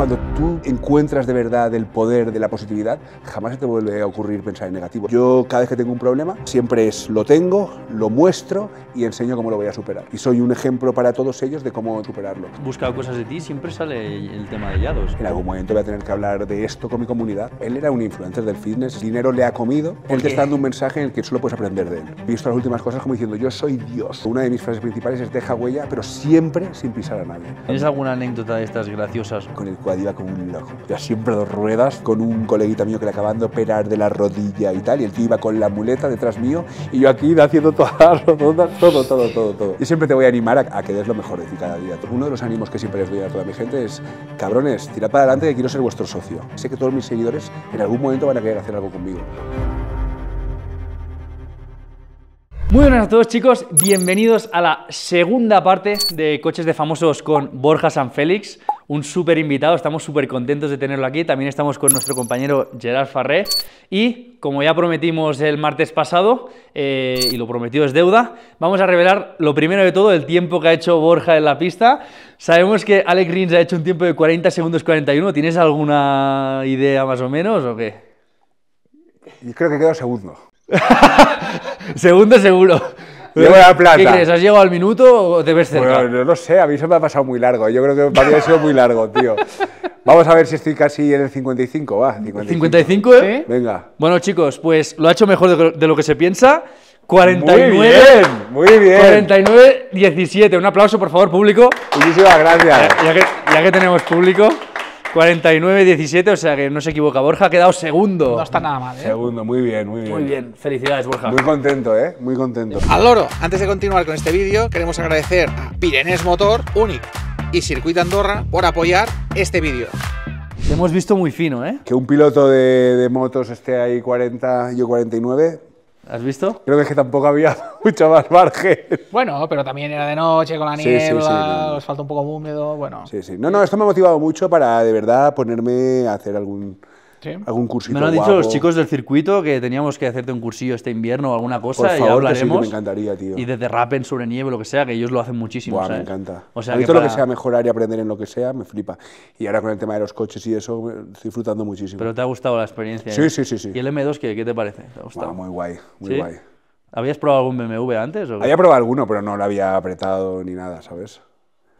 Cuando tú encuentras de verdad el poder de la positividad, jamás se te vuelve a ocurrir pensar en negativo. Yo cada vez que tengo un problema, siempre es lo tengo, lo muestro y enseño cómo lo voy a superar. Y soy un ejemplo para todos ellos de cómo superarlo. Buscado cosas de ti, siempre sale el tema de Yados. En algún momento voy a tener que hablar de esto con mi comunidad. Él era un influencer del fitness, el dinero le ha comido, él te está dando un mensaje en el que solo puedes aprender de él. Visto las últimas cosas como diciendo, yo soy Dios. Una de mis frases principales es deja huella, pero siempre sin pisar a nadie. ¿Tienes alguna anécdota de estas graciosas? iba con un loco. siempre dos ruedas, con un coleguita mío que le acaban de operar de la rodilla y tal, y el tío iba con la muleta detrás mío, y yo aquí haciendo todas las rotondas, todo, todo, todo, todo. Y siempre te voy a animar a, que des lo mejor de ti cada día. Uno de los ánimos que siempre les doy a toda mi gente es, cabrones, tirad para adelante que quiero ser vuestro socio. Sé que todos mis seguidores en algún momento van a querer hacer algo conmigo. Muy buenas a todos chicos, bienvenidos a la segunda parte de Coches de Famosos con Borja San Félix un súper invitado, estamos súper contentos de tenerlo aquí. También estamos con nuestro compañero Gerard Farré. Y como ya prometimos el martes pasado, eh, y lo prometido es deuda, vamos a revelar lo primero de todo, el tiempo que ha hecho Borja en la pista. Sabemos que Alex Rins ha hecho un tiempo de 40 segundos 41. ¿Tienes alguna idea más o menos o qué? creo que quedó segundo. segundo seguro. ¿Qué crees? ¿Has llegado al minuto o te ves cerca? Bueno, no lo sé, a mí se me ha pasado muy largo. Yo creo que para mí ha sido muy largo, tío. Vamos a ver si estoy casi en el 55, va. 55, ¿55 ¿eh? Venga. Bueno, chicos, pues lo ha hecho mejor de lo que se piensa. 49. Muy bien, muy 49, 17. Un aplauso, por favor, público. Muchísimas gracias. ya que tenemos público. 49-17, o sea que no se equivoca. Borja ha quedado segundo. No está nada mal, ¿eh? Segundo, muy bien, muy bien. Muy bien, felicidades, Borja. Muy contento, ¿eh? Muy contento. Al loro, antes de continuar con este vídeo, queremos agradecer a Pirenés Motor, Unic y Circuito Andorra por apoyar este vídeo. Te hemos visto muy fino, ¿eh? Que un piloto de, de motos esté ahí 40, yo 49, ¿Has visto? Creo que, es que tampoco había mucho más margen. Bueno, pero también era de noche, con la niebla, os falta un poco húmedo, bueno. Sí, sí. No, no, esto me ha motivado mucho para de verdad ponerme a hacer algún algún Me lo han dicho los chicos del circuito que teníamos que hacerte un cursillo este invierno o alguna cosa. Por favor, y hablaremos. Que sí, me encantaría, Y de derrapen sobre nieve, lo que sea, que ellos lo hacen muchísimo. me encanta. O sea, lo que sea mejorar y aprender en lo que sea, me flipa. Y ahora con el tema de los coches y eso, estoy disfrutando muchísimo. Pero te ha gustado la experiencia. Sí, ¿eh? sí, sí, sí. ¿Y el M2 qué, te parece? muy guay, muy guay. ¿Habías probado algún BMW antes? había probado alguno, pero no lo había apretado ni nada, ¿sabes?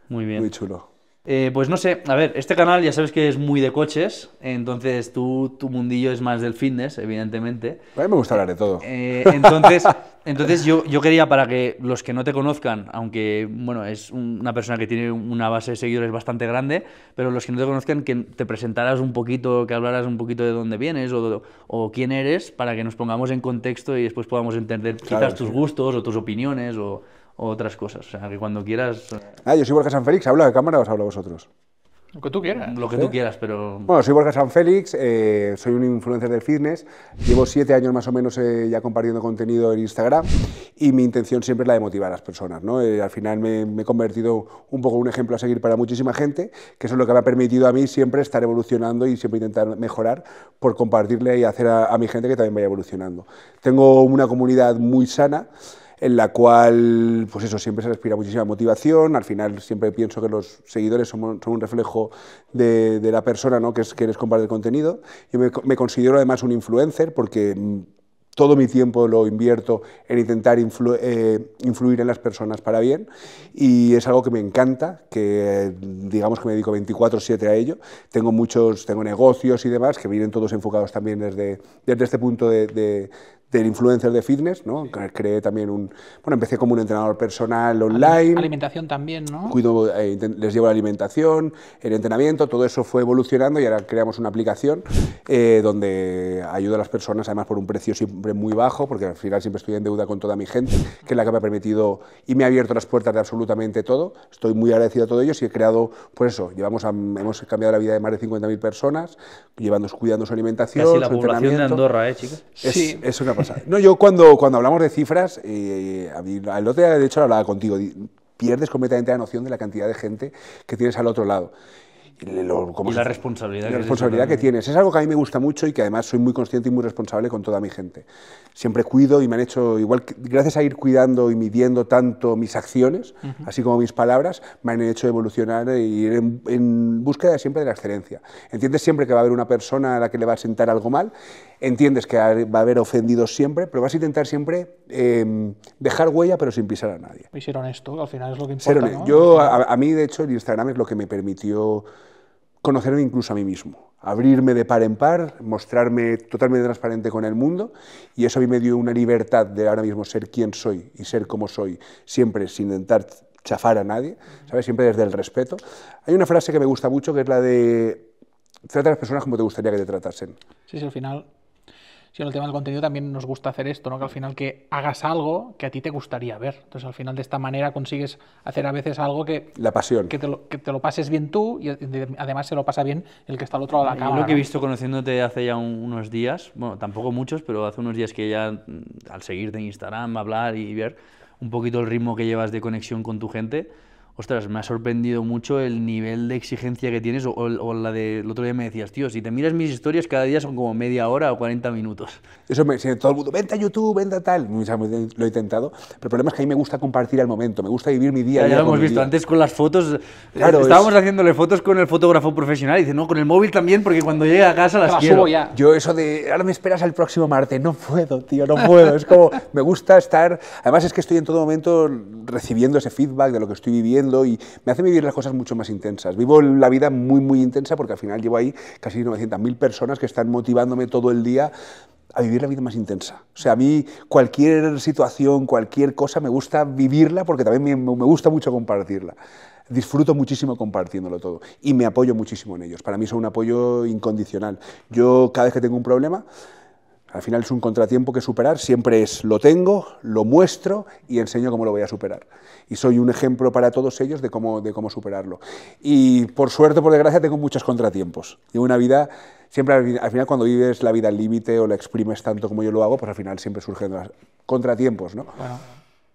Muy bien. Muy chulo. Eh, pues no sé, a ver, este canal ya sabes que es muy de coches, entonces tú, tu mundillo es más del fitness, evidentemente. A mí me gusta hablar de todo. Eh, entonces, entonces yo, yo, quería para que los que no te conozcan, aunque bueno, es una persona que tiene una base de seguidores bastante grande, pero los que no te conozcan, que te presentaras un poquito, que hablaras un poquito de dónde vienes o, quién eres, para que nos pongamos en contexto y después podamos entender quizás tus gustos o tus opiniones o otras cosas. O sea, que cuando quieras... Eh, ah, yo soy Borja San Félix, ¿habla de cámara o os hablo vosotros? Lo que tú quieras. Lo que tú quieras, pero... Bueno, soy Borja San Félix, eh, soy un influencer del fitness, llevo siete años más o menos eh, ya compartiendo contenido en Instagram y mi intención siempre es la de motivar a las personas. ¿no? al final me, he convertido un poco en un ejemplo a seguir para muchísima gente, que eso es lo que me ha permitido a mí siempre estar evolucionando y siempre intentar mejorar por compartirle y hacer a mi gente que también vaya evolucionando. Tengo una comunidad muy sana en la cual, pues eso, siempre se respira muchísima motivación, al final siempre pienso que los seguidores son, un reflejo de, la persona ¿no? que, es, que les comparte el contenido. Yo me, considero además un influencer porque mm, todo mi tiempo lo invierto en intentar eh, influir en las personas para bien y es algo que me encanta, que digamos que me dedico 24/7 a ello. Tengo muchos, tengo negocios y demás que vienen todos enfocados también desde, este punto de, de, del influencer de fitness, ¿no? Creé también un... Bueno, empecé como un entrenador personal online. Alimentación también, ¿no? Cuido, eh, les llevo la alimentación, el entrenamiento, todo eso fue evolucionando y ahora creamos una aplicación eh, donde ayudo a las personas, además por un precio siempre muy bajo, porque al final siempre estoy en deuda con toda mi gente, que es la que me ha permitido y me ha abierto las puertas de absolutamente todo. Estoy muy agradecido a todos ellos y he creado, por pues eso, llevamos hemos cambiado la vida de más de 50.000 personas, llevando, cuidando su alimentación, Casi la población de Andorra, ¿eh, chicas? sí. es una no, yo cuando, cuando hablamos de cifras, y eh, el otro día de hecho hablaba contigo, pierdes completamente la noción de la cantidad de gente que tienes al otro lado. y la responsabilidad, que, tienes. Es algo que a mí me gusta mucho y que además soy muy consciente y muy responsable con toda mi gente. Siempre cuido y me han hecho, igual gracias a ir cuidando y midiendo tanto mis acciones, así como mis palabras, me han hecho evolucionar e ir en, en, búsqueda siempre de la excelencia. Entiendes siempre que va a haber una persona a la que le va a sentar algo mal entiendes que va a haber ofendidos siempre, pero vas a intentar siempre em, dejar huella, pero sin pisar a nadie. Y esto, al final es lo que importa. ¿no? Yo, a, mí, de hecho, el Instagram es lo que me permitió conocerme incluso a mí mismo, abrirme de par en par, mostrarme totalmente transparente con el mundo, y eso a mí me dio una libertad de ahora mismo ser quien soy y ser como soy, siempre sin intentar chafar a nadie, ¿sabes? Siempre desde el respeto. Hay una frase que me gusta mucho que es la de trata a las personas como te gustaría que te tratasen. Sí, sí, al final en el tema del contenido también nos gusta hacer esto, ¿no? Que al final que hagas algo que a ti te gustaría ver. Entonces al final de esta manera consigues hacer a veces algo que... La pasión. Que te lo, que te pases bien tú y además se lo pasa bien el que está al otro lado de la cámara. lo que he visto conociéndote hace ya unos días, bueno, tampoco muchos, pero hace unos días que ya mm, al seguirte en Instagram, hablar y ver un poquito el ritmo que llevas de conexión con tu gente ostras, me ha sorprendido mucho el nivel de exigencia que tienes o, la de el otro día me decías, tío, si te miras mis historias cada día son como media hora o 40 minutos. Eso me todo el mundo, venta a YouTube, vente tal, lo he intentado, pero el problema es que a mí me gusta compartir al momento, me gusta vivir mi día. Ya, lo hemos visto antes con las fotos, eh, claro, estábamos haciéndole fotos con el fotógrafo profesional y dice, no, con el móvil también porque cuando llega a casa las, quiero. ya. Yo eso de, ahora me esperas el próximo martes, no puedo, tío, no puedo, es como, me gusta estar, además es que estoy en todo momento recibiendo ese feedback de lo que estoy viviendo, y me hace vivir las cosas mucho más intensas. Vivo la vida muy, muy intensa porque al final llevo ahí casi 900.000 personas que están motivándome todo el día a vivir la vida más intensa. O sea, a mí cualquier situación, cualquier cosa, me gusta vivirla porque también me, me, gusta mucho compartirla. Disfruto muchísimo compartiéndolo todo y me apoyo muchísimo en ellos. Para mí son un apoyo incondicional. Yo cada vez que tengo un problema, al final es un contratiempo que superar, siempre es lo tengo, lo muestro y enseño cómo lo voy a superar. Y soy un ejemplo para todos ellos de cómo, de cómo superarlo. Y por suerte, por desgracia, tengo muchos contratiempos. y una vida, siempre al final cuando vives la vida al límite o la exprimes tanto como yo lo hago, pues al final siempre surgen contratiempos. ¿no?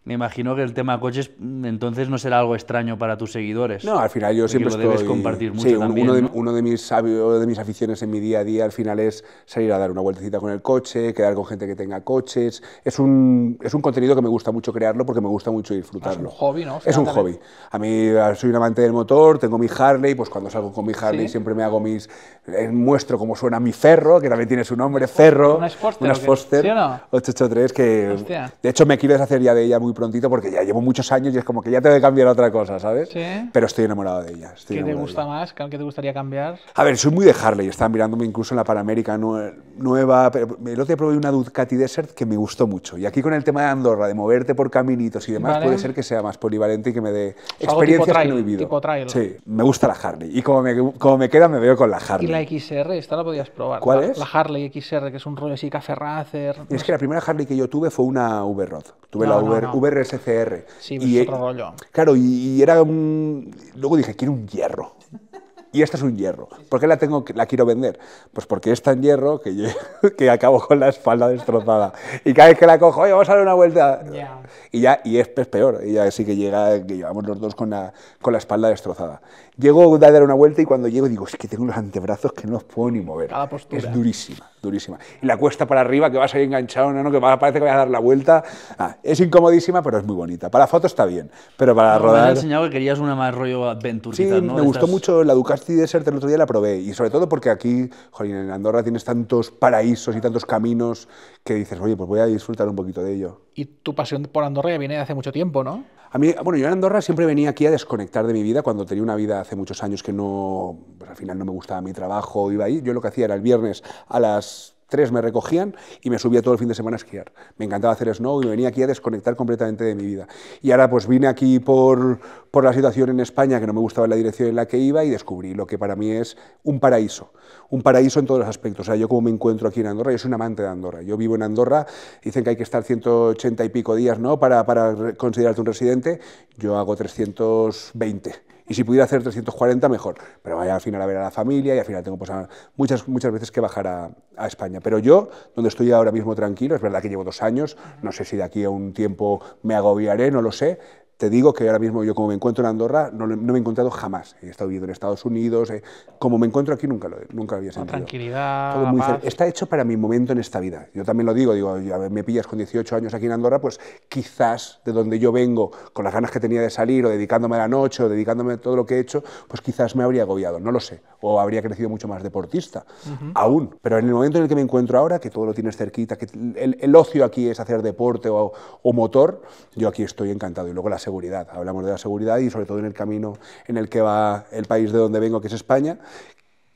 Me imagino que el tema coches mm, entonces no será algo extraño para tus seguidores. No, al final yo siempre estoy... compartir sí, uno, de, uno de, mis, aficiones en mi día a día al final es salir a dar una vueltecita con el coche, quedar con gente que tenga coches. Es un, es un contenido que me gusta mucho crearlo porque me gusta mucho disfrutarlo. Es un hobby, ¿no? Es un hobby. A mí ah, soy un amante del motor, tengo mi Harley, pues cuando salgo con mi Harley siempre me hago mis... Eh, muestro cómo suena mi Ferro, que también tiene su nombre, Ferro. Una Foster. Una 883, que... De hecho me quiero deshacer ya de ella muy prontito porque ya llevo muchos años y es como que ya tengo que cambiar otra cosa, ¿sabes? Sí. Pero estoy enamorado de ella. ¿Qué te gusta más? ¿Qué te gustaría cambiar? A ver, soy muy de Harley. Estaba mirándome incluso en la Panamérica nueva. Pero el otro día probé una Ducati Desert que me gustó mucho. Y aquí con el tema de Andorra, de moverte por caminitos y demás, puede ser que sea más polivalente y que me dé experiencias que no he vivido. Sí, me gusta la Harley. Y como me, queda, me veo con la Harley. ¿Y la XR? Esta la podías probar. ¿Cuál es? La Harley XR, que es un rollo así, café racer. es que la primera Harley que yo tuve fue una V-Rod. Tuve la no, RSCR, Sí, pues e Claro, y, y era un... Luego dije, quiero un hierro y esta es un hierro. ¿Por qué la, tengo, la quiero vender? Pues porque es tan hierro que, que acabo con la espalda destrozada. Y cada vez que la cojo, oye, vamos a dar una vuelta. Y ya, y es, peor. Y ya sí que llega, que llevamos los dos con la, con la espalda destrozada. Llego a dar una vuelta y cuando llego digo, es que tengo los antebrazos que no los puedo ni mover. Es durísima, durísima. Y la cuesta para arriba, que vas ahí enganchado, no, que parece que vas a dar la vuelta. Ah, es incomodísima, pero es muy bonita. Para fotos está bien, pero para rodar... Me has enseñado que querías una más rollo aventurita, sí, me gustó mucho la Ducati de el otro día la probé, y sobre todo porque aquí, en Andorra tienes tantos paraísos y tantos caminos que dices, oye, pues voy a disfrutar un poquito de ello. Y tu pasión por Andorra ya viene de hace mucho tiempo, ¿no? A mí, bueno, yo en Andorra siempre venía aquí a desconectar de mi vida cuando tenía una vida hace muchos años que no, pues al final no me gustaba mi trabajo, iba ahí. Yo lo que hacía era el viernes a las tres me recogían y me subía todo el fin de semana a esquiar. Me encantaba hacer snow y me venía aquí a desconectar completamente de mi vida. Y ahora pues vine aquí por, la situación en España, que no me gustaba la dirección en la que iba, y descubrí lo que para mí es un paraíso. Un paraíso en todos los aspectos. O sea, yo como me encuentro aquí en Andorra, yo soy un amante de Andorra. Yo vivo en Andorra, dicen que hay que estar 180 y pico días ¿no? para, para considerarte un residente. Yo hago 320 y si pudiera hacer 340, mejor. Pero vaya al final a ver a la familia y al final tengo pues, muchas, muchas veces que bajar a, España. Pero yo, donde estoy ahora mismo tranquilo, es verdad que llevo dos años, no sé si de aquí a un tiempo me agobiaré, no lo sé, te digo que ahora mismo yo como me encuentro en Andorra, no, me he encontrado jamás. He estado viviendo en Estados Unidos, eh, como me encuentro aquí nunca lo, nunca había sentido. tranquilidad, Todo muy Está hecho para mi momento en esta vida. Yo también lo digo, digo, ya me pillas con 18 años aquí en Andorra, pues quizás de donde yo vengo, con las ganas que tenía de salir, o dedicándome a la noche, o dedicándome a todo lo que he hecho, pues quizás me habría agobiado, no lo sé. O habría crecido mucho más deportista, aún. Pero en el momento en el que me encuentro ahora, que todo lo tienes cerquita, que el, ocio aquí es hacer deporte o, o motor, yo aquí estoy encantado. Y luego las seguridad. Hablamos de la seguridad y sobre todo en el camino en el que va el país de donde vengo, que es España,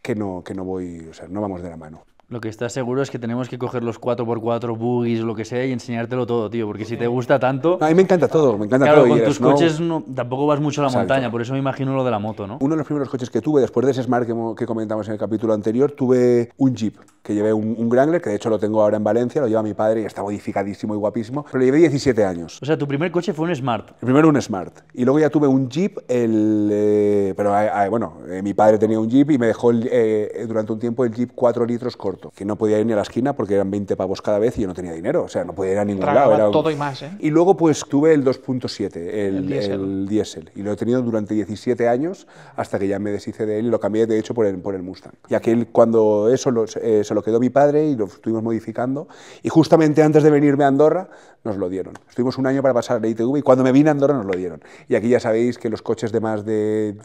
que no, que no voy, o sea, no vamos de la mano. Lo que estás seguro es que tenemos que coger los 4x4 buggies lo que sea y enseñártelo todo, tío, porque si te gusta tanto... a mí me encanta todo, me encanta todo. Claro, con tus coches tampoco vas mucho a la montaña, por eso me imagino lo de la moto, ¿no? Uno de los primeros coches que tuve, después de ese Smart que, comentamos en el capítulo anterior, tuve un Jeep, que llevé un, un, que de hecho lo tengo ahora en Valencia, lo lleva mi padre y está modificadísimo y guapísimo, pero lo llevé 17 años. O sea, tu primer coche fue un Smart. El primero un Smart, y luego ya tuve un Jeep, el... Eh, pero eh, eh, bueno, mi padre tenía un Jeep y me dejó durante un tiempo el Jeep 4 litros corto que no podía ir ni a la esquina porque eran 20 pavos cada vez y yo no tenía dinero, o sea, no podía ir a ningún lado. todo y más, ¿eh? Y luego pues tuve el 2.7, el, el diésel, y lo he tenido durante 17 años hasta que ya me deshice de él y lo cambié de hecho por el, por el Mustang. Y aquel cuando eso eh, se lo quedó mi padre y lo estuvimos modificando y justamente antes de venirme a Andorra nos lo dieron. Estuvimos un año para pasar la ITV y cuando me vine a Andorra nos lo dieron. Y aquí ya sabéis que los coches de más de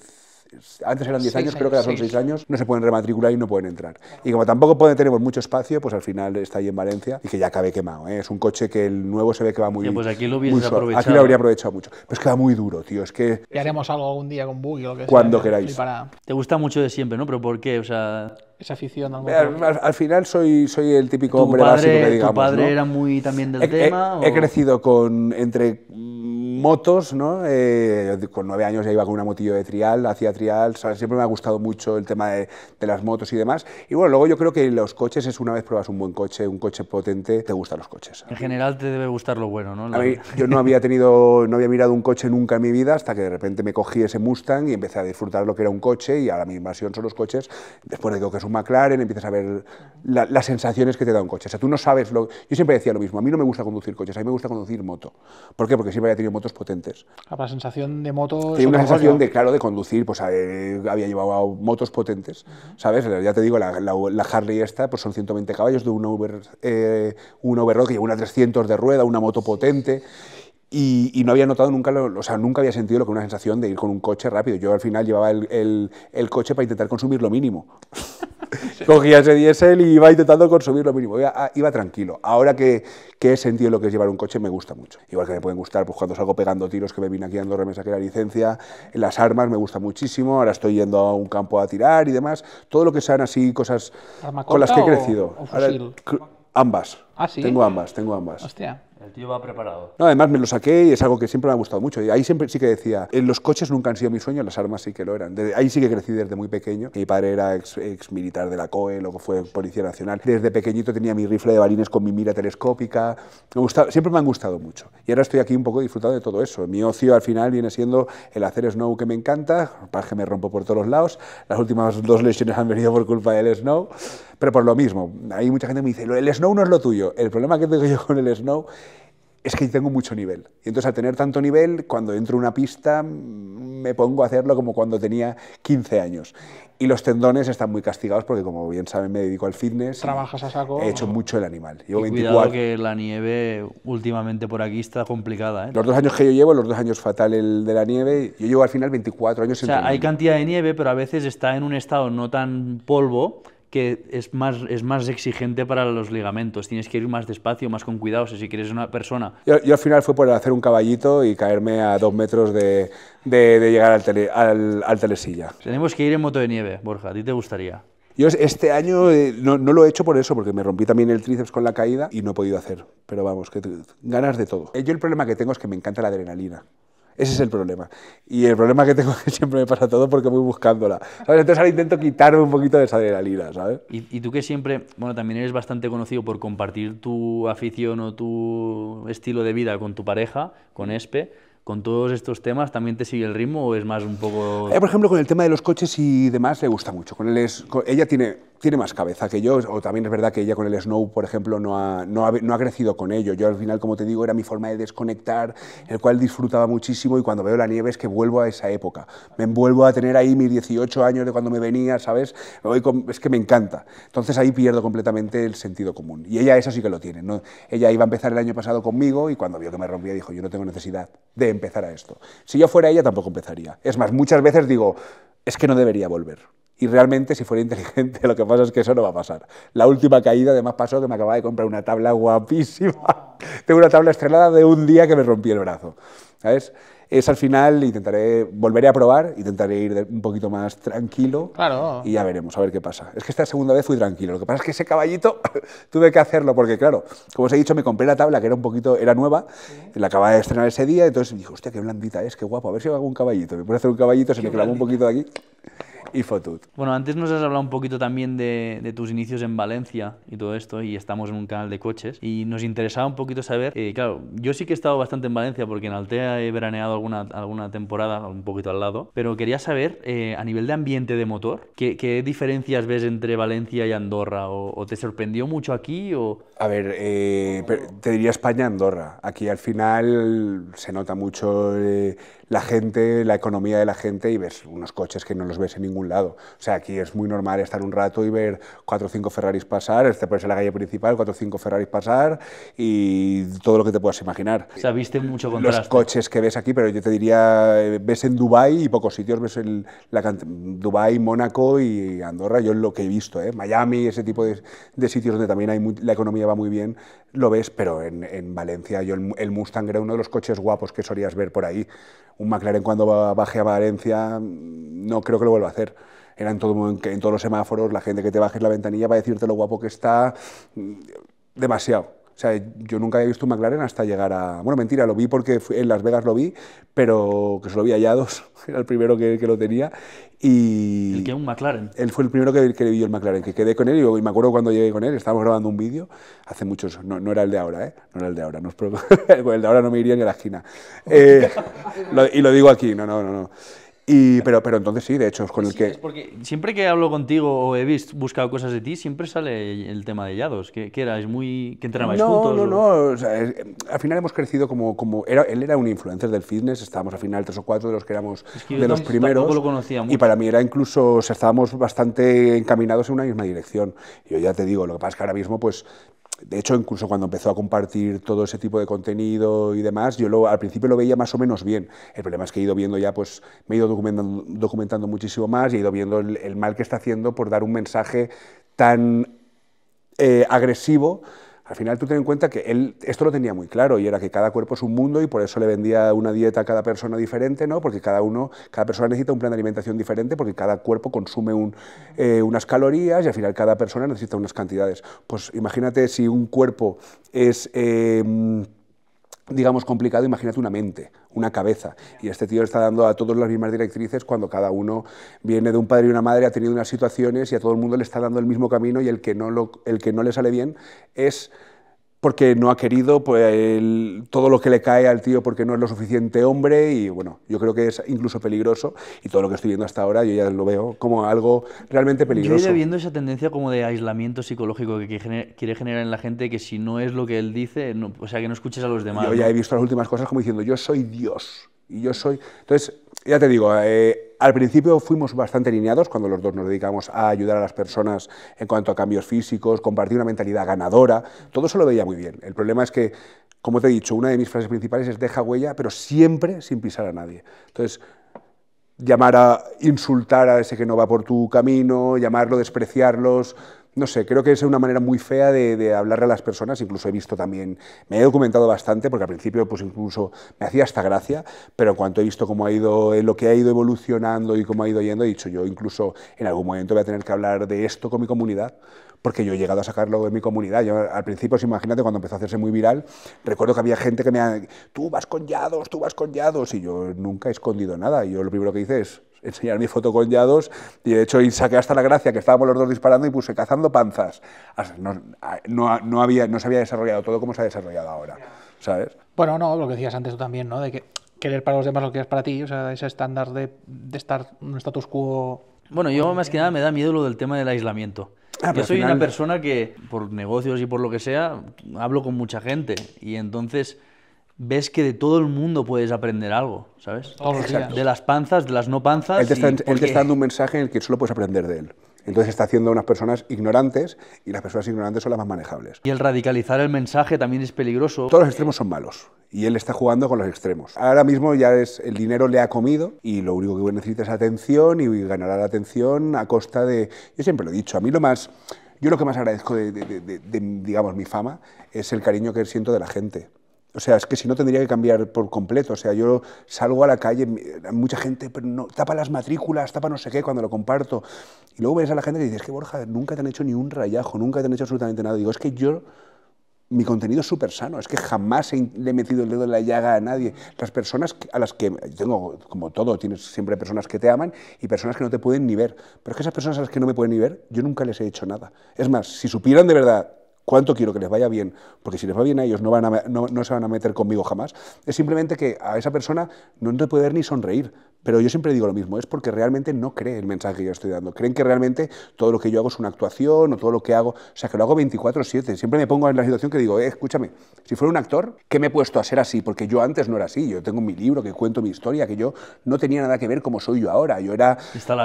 antes eran 10 años, creo que ahora son 6 años, no se pueden rematricular y no pueden entrar. Y como tampoco pueden, tenemos mucho espacio, pues al final está ahí en Valencia y que ya cabe quemado. ¿eh? Es un coche que el nuevo se ve que va muy... bien. Pues aquí lo aprovechado. Aquí lo habría aprovechado mucho. Pero es que va muy duro, tío. Es que... Y haremos algo algún día con Buggy o lo que Cuando queráis. Te gusta mucho de siempre, ¿no? Pero ¿por qué? O sea esa afición al, final soy, soy el típico hombre padre, básico que digamos. ¿Tu padre era muy también del tema? he crecido con entre motos, ¿no? Eh, con nueve años ya iba con una motillo de trial, hacía trial, siempre me ha gustado mucho el tema de, las motos y demás. Y bueno, luego yo creo que los coches es una vez pruebas un buen coche, un coche potente, te gustan los coches. En general te debe gustar lo bueno, ¿no? yo no había tenido, no había mirado un coche nunca en mi vida hasta que de repente me cogí ese Mustang y empecé a disfrutar lo que era un coche y ahora mi invasión son los coches. Después de que es un McLaren, empiezas a ver las sensaciones que te da un coche. O sea, tú no sabes lo... Yo siempre decía lo mismo, a mí no me gusta conducir coches, a mí me gusta conducir moto. ¿Por qué? Porque siempre había tenido moto potentes. La sensación de moto... Tenía una sensación de, claro, de conducir, pues eh, había llevado motos potentes, ¿sabes? Eh, ya te digo, la, Harley esta, pues son 120 caballos de un, over, eh, un overlock que lleva una 300 de rueda, una moto potente... Y, no había notado nunca, lo, o sea, nunca había sentido lo que una sensación de ir con un coche rápido. Yo al final llevaba el, el, coche para intentar consumir lo mínimo. Cogía ese diésel y iba intentando consumir lo mínimo. Ah, iba, tranquilo. Ahora que, que, he sentido lo que es llevar un coche, me gusta mucho. Igual que me pueden gustar pues, cuando salgo pegando tiros que me vine aquí dando remesa que la licencia, las armas me gusta muchísimo. Ahora estoy yendo a un campo a tirar y demás. Todo lo que sean así cosas con las que he crecido. fusil? ambas. Ah, tengo ambas, tengo ambas. Hostia. El tío va preparado. No, además me lo saqué y es algo que siempre me ha gustado mucho. Y ahí siempre sí que decía, eh, los coches nunca han sido mi sueño, las armas sí que lo eran. ahí sí que crecí desde muy pequeño. Mi padre era ex, militar de la COE, luego fue policía nacional. Desde pequeñito tenía mi rifle de balines con mi mira telescópica. Me siempre me han gustado mucho. Y ahora estoy aquí un poco disfrutando de todo eso. Mi ocio al final viene siendo el hacer snow que me encanta, para que me rompo por todos los lados. Las últimas dos lesiones han venido por culpa del snow. Pero por lo mismo, hay mucha gente que me dice, el snow no es lo tuyo. El problema que tengo yo con el snow es que tengo mucho nivel. Y entonces al tener tanto nivel, cuando entro en una pista mm, me pongo a hacerlo como cuando tenía 15 años. Y los tendones están muy castigados porque, como bien saben, me dedico al fitness. ¿Trabajas a saco? He hecho mucho el animal. y Cuidado que la nieve últimamente por aquí está complicada. ¿eh? Los dos años que yo llevo, los dos años fatal el de la nieve, yo llevo al final 24 años sin O sea, hay cantidad de nieve, pero a veces está en un estado no tan polvo que es más, exigente para los ligamentos. Tienes que ir más despacio, más con cuidado, si quieres una persona. Yo, al final fue por hacer un caballito y caerme a dos metros de, llegar al, telesilla. Tenemos que ir en moto de nieve, Borja, ¿a ti te gustaría? Yo este año eh, no, lo he hecho por eso, porque me rompí también el tríceps con la caída y no he podido hacer. Pero vamos, que ganas de todo. Eh, yo el problema que tengo es que me encanta la adrenalina. Ese es el problema. Y el problema que tengo es que siempre me pasa todo porque voy buscándola. ¿sabes? Entonces ahora intento quitarme un poquito de esa adrenalina, ¿sabes? ¿Y, y tú que siempre, bueno, también eres bastante conocido por compartir tu afición o tu estilo de vida con tu pareja, con Espe con todos estos temas también te sigue el ritmo o es más un poco... Eh, por ejemplo, con el tema de los coches y demás le gusta mucho. Con él es, ella tiene tiene más cabeza que yo, o también es verdad que ella con el snow, por ejemplo, no ha, no ha, no ha crecido con ello. Yo al final, como te digo, era mi forma de desconectar, el cual disfrutaba muchísimo y cuando veo la nieve es que vuelvo a esa época. Me vuelvo a tener ahí mis 18 años de cuando me venía, ¿sabes? es que me encanta. Entonces ahí pierdo completamente el sentido común. Y ella eso sí que lo tiene. ¿no? Ella iba a empezar el año pasado conmigo y cuando vio que me rompía dijo, yo no tengo necesidad de empezar a esto. Si yo fuera ella tampoco empezaría. Es más, muchas veces digo, es que no debería volver. Y realmente, si fuera inteligente, lo que pasa es que eso no va a pasar. La última caída, además, pasó que me acababa de comprar una tabla guapísima. Tengo una tabla estrelada de un día que me rompí el brazo. ¿Sabes? es al final, intentaré, volveré a probar, intentaré ir un poquito más tranquilo claro. y ya veremos, a ver qué pasa. Es que esta segunda vez fui tranquilo, lo que pasa es que ese caballito tuve que hacerlo porque, claro, como os he dicho, me compré la tabla que era un poquito, era nueva, la acababa de estrenar ese día, entonces dijo, hostia, qué blandita es, qué guapo, a ver si hago un caballito. Me puse hacer un caballito, se me clavó un poquito de aquí y Bueno, antes nos has hablado un poquito también de, tus inicios en Valencia y todo esto, y estamos en un canal de coches, y nos interesaba un poquito saber, eh, claro, yo sí que he estado bastante en Valencia porque en Altea he veraneado alguna, alguna temporada, un poquito al lado, pero quería saber, eh, a nivel de ambiente de motor, ¿qué, diferencias ves entre Valencia y Andorra? ¿O, te sorprendió mucho aquí? O... A ver, eh, te diría España-Andorra. Aquí al final se nota mucho la gente, la economía de la gente y ves unos coches que no los ves en ningún lado. O sea, aquí es muy normal estar un rato y ver cuatro o cinco Ferraris pasar, este puede ser la calle principal, cuatro o cinco Ferraris pasar y todo lo que te puedas imaginar. O sea, viste mucho contraste. Los coches que ves aquí, pero yo te diría, eh, ves en Dubai y pocos sitios, ves en la, Dubai, Mónaco y Andorra, yo es lo que he visto, eh, Miami, ese tipo de, sitios donde también hay la economía va muy bien, lo ves, pero en, Valencia yo el, Mustang era uno de los coches guapos que solías ver por ahí. Un McLaren cuando baje a Valencia mm, no creo que lo vuelva a hacer. Era en, todo, en, en todos los semáforos, la gente que te bajes la ventanilla va a decirte lo guapo que está. Mm, demasiado. O sea, yo nunca había visto un McLaren hasta llegar a... Bueno, mentira, lo vi porque en Las Vegas lo vi, pero que se lo vi hallados, era el primero que, lo tenía. Y ¿El que un McLaren? Él fue el primero que, vi yo el McLaren, que quedé con él y, me acuerdo cuando llegué con él, estábamos grabando un vídeo, hace muchos, no, no, era el de ahora, ¿eh? No era el de ahora, no el de ahora no me iría en a la esquina. Eh, y lo digo aquí, no, no, no. no pero, pero entonces sí, de hecho, con el que... siempre que hablo contigo o he visto, buscado cosas de ti, siempre sale el tema de Yados. que es ¿Muy... ¿Que entrenabais juntos? No, no, no. Eh, al final hemos crecido como... como él era un influencer del fitness, estábamos al final tres o cuatro de los que éramos de los primeros. Y para mí era incluso... estábamos bastante encaminados en una misma dirección. Yo ya te digo, lo que pasa es que ahora mismo pues de hecho, incluso cuando empezó a compartir todo ese tipo de contenido y demás, yo lo, al principio lo veía más o menos bien. El problema es que he ido viendo ya, pues me he ido documentando, muchísimo más y he ido viendo el, mal que está haciendo por dar un mensaje tan eh, agresivo al final tú ten en cuenta que él esto lo tenía muy claro y era que cada cuerpo es un mundo y por eso le vendía una dieta a cada persona diferente, ¿no? Porque cada uno, cada persona necesita un plan de alimentación diferente porque cada cuerpo consume un, eh, unas calorías y al final cada persona necesita unas cantidades. Pues imagínate si un cuerpo es eh, digamos, complicado, imagínate una mente, una cabeza. Y este tío le está dando a todos las mismas directrices cuando cada uno viene de un padre y una madre, ha tenido unas situaciones y a todo el mundo le está dando el mismo camino y el que no, lo, el que no le sale bien es porque no ha querido pues, todo lo que le cae al tío porque no es lo suficiente hombre y bueno, yo creo que es incluso peligroso y todo lo que estoy viendo hasta ahora yo ya lo veo como algo realmente peligroso. Yo he viendo esa tendencia como de aislamiento psicológico que quiere generar en la gente que si no es lo que él dice, no, o sea, que no escuches a los demás. Yo ya he visto las últimas cosas como diciendo yo soy Dios y yo soy... Entonces, ya te digo, eh, al principio fuimos bastante lineados cuando los dos nos dedicamos a ayudar a las personas en cuanto a cambios físicos, compartir una mentalidad ganadora, todo eso lo veía muy bien. El problema es que, como te he dicho, una de mis frases principales es deja huella, pero siempre sin pisar a nadie. Entonces, llamar a insultar a ese que no va por tu camino, llamarlo, despreciarlos, no sé, creo que es una manera muy fea de, hablarle a las personas, incluso he visto también, me he documentado bastante, porque al principio pues incluso me hacía hasta gracia, pero en cuanto he visto cómo ha ido, eh, lo que ha ido evolucionando y cómo ha ido yendo, he dicho yo incluso en algún momento voy a tener que hablar de esto con mi comunidad, porque yo he llegado a sacarlo de mi comunidad. Yo, al principio, imagínate, cuando empezó a hacerse muy viral, recuerdo que había gente que me ha, tú vas con Yados, tú vas con Yados, y yo nunca he escondido nada, yo lo primero que hice es, enseñar mi foto con Yados y de hecho saqué hasta la gracia que estábamos los dos disparando y puse cazando panzas. No, no, no, había, no se había desarrollado todo como se ha desarrollado ahora, ¿sabes? Bueno, no, lo que decías antes tú también, ¿no? De que querer para los demás lo que es para ti, o sea, ese estándar de, de estar un status quo... Bueno, yo más que nada me da miedo lo del tema del aislamiento. Ah, yo soy una persona que, por negocios y por lo que sea, hablo con mucha gente y entonces ves que de todo el mundo puedes aprender algo, ¿sabes? De las panzas, de las no panzas. Él te, está, dando un mensaje en el que solo puedes aprender de él. Entonces está haciendo unas personas ignorantes y las personas ignorantes son las más manejables. Y el radicalizar el mensaje también es peligroso. Todos los extremos son malos y él está jugando con los extremos. Ahora mismo ya es el dinero le ha comido y lo único que necesita es atención y ganará la atención a costa de... Yo siempre lo he dicho, a mí lo más... Yo lo que más agradezco de, de digamos, mi fama es el cariño que siento de la gente. O sea, es que si no tendría que cambiar por completo. O sea, yo salgo a la calle, mucha gente no, tapa las matrículas, tapa no sé qué cuando lo comparto. Y luego ves a la gente y dice, es que Borja, nunca te han hecho ni un rayajo, nunca te han hecho absolutamente nada. Digo, es que yo mi contenido es súper sano, es que jamás le he metido el dedo en la llaga a nadie. Las personas a las que tengo, como todo, tienes siempre personas que te aman y personas que no te pueden ni ver. Pero es que esas personas a las que no me pueden ni ver, yo nunca les he hecho nada. Es más, si supieran de verdad cuánto quiero que les vaya bien, porque si les va bien a ellos no, van a, se van a meter conmigo jamás, es simplemente que a esa persona no te puede ver ni sonreír, pero yo siempre digo lo mismo, es porque realmente no creen el mensaje que yo estoy dando. Creen que realmente todo lo que yo hago es una actuación o todo lo que hago, o sea, que lo hago 24/7. Siempre me pongo en la situación que digo, eh, escúchame, si fuera un actor, ¿qué me he puesto a ser así? Porque yo antes no era así. Yo tengo mi libro que cuento mi historia, que yo no tenía nada que ver como soy yo ahora. Yo era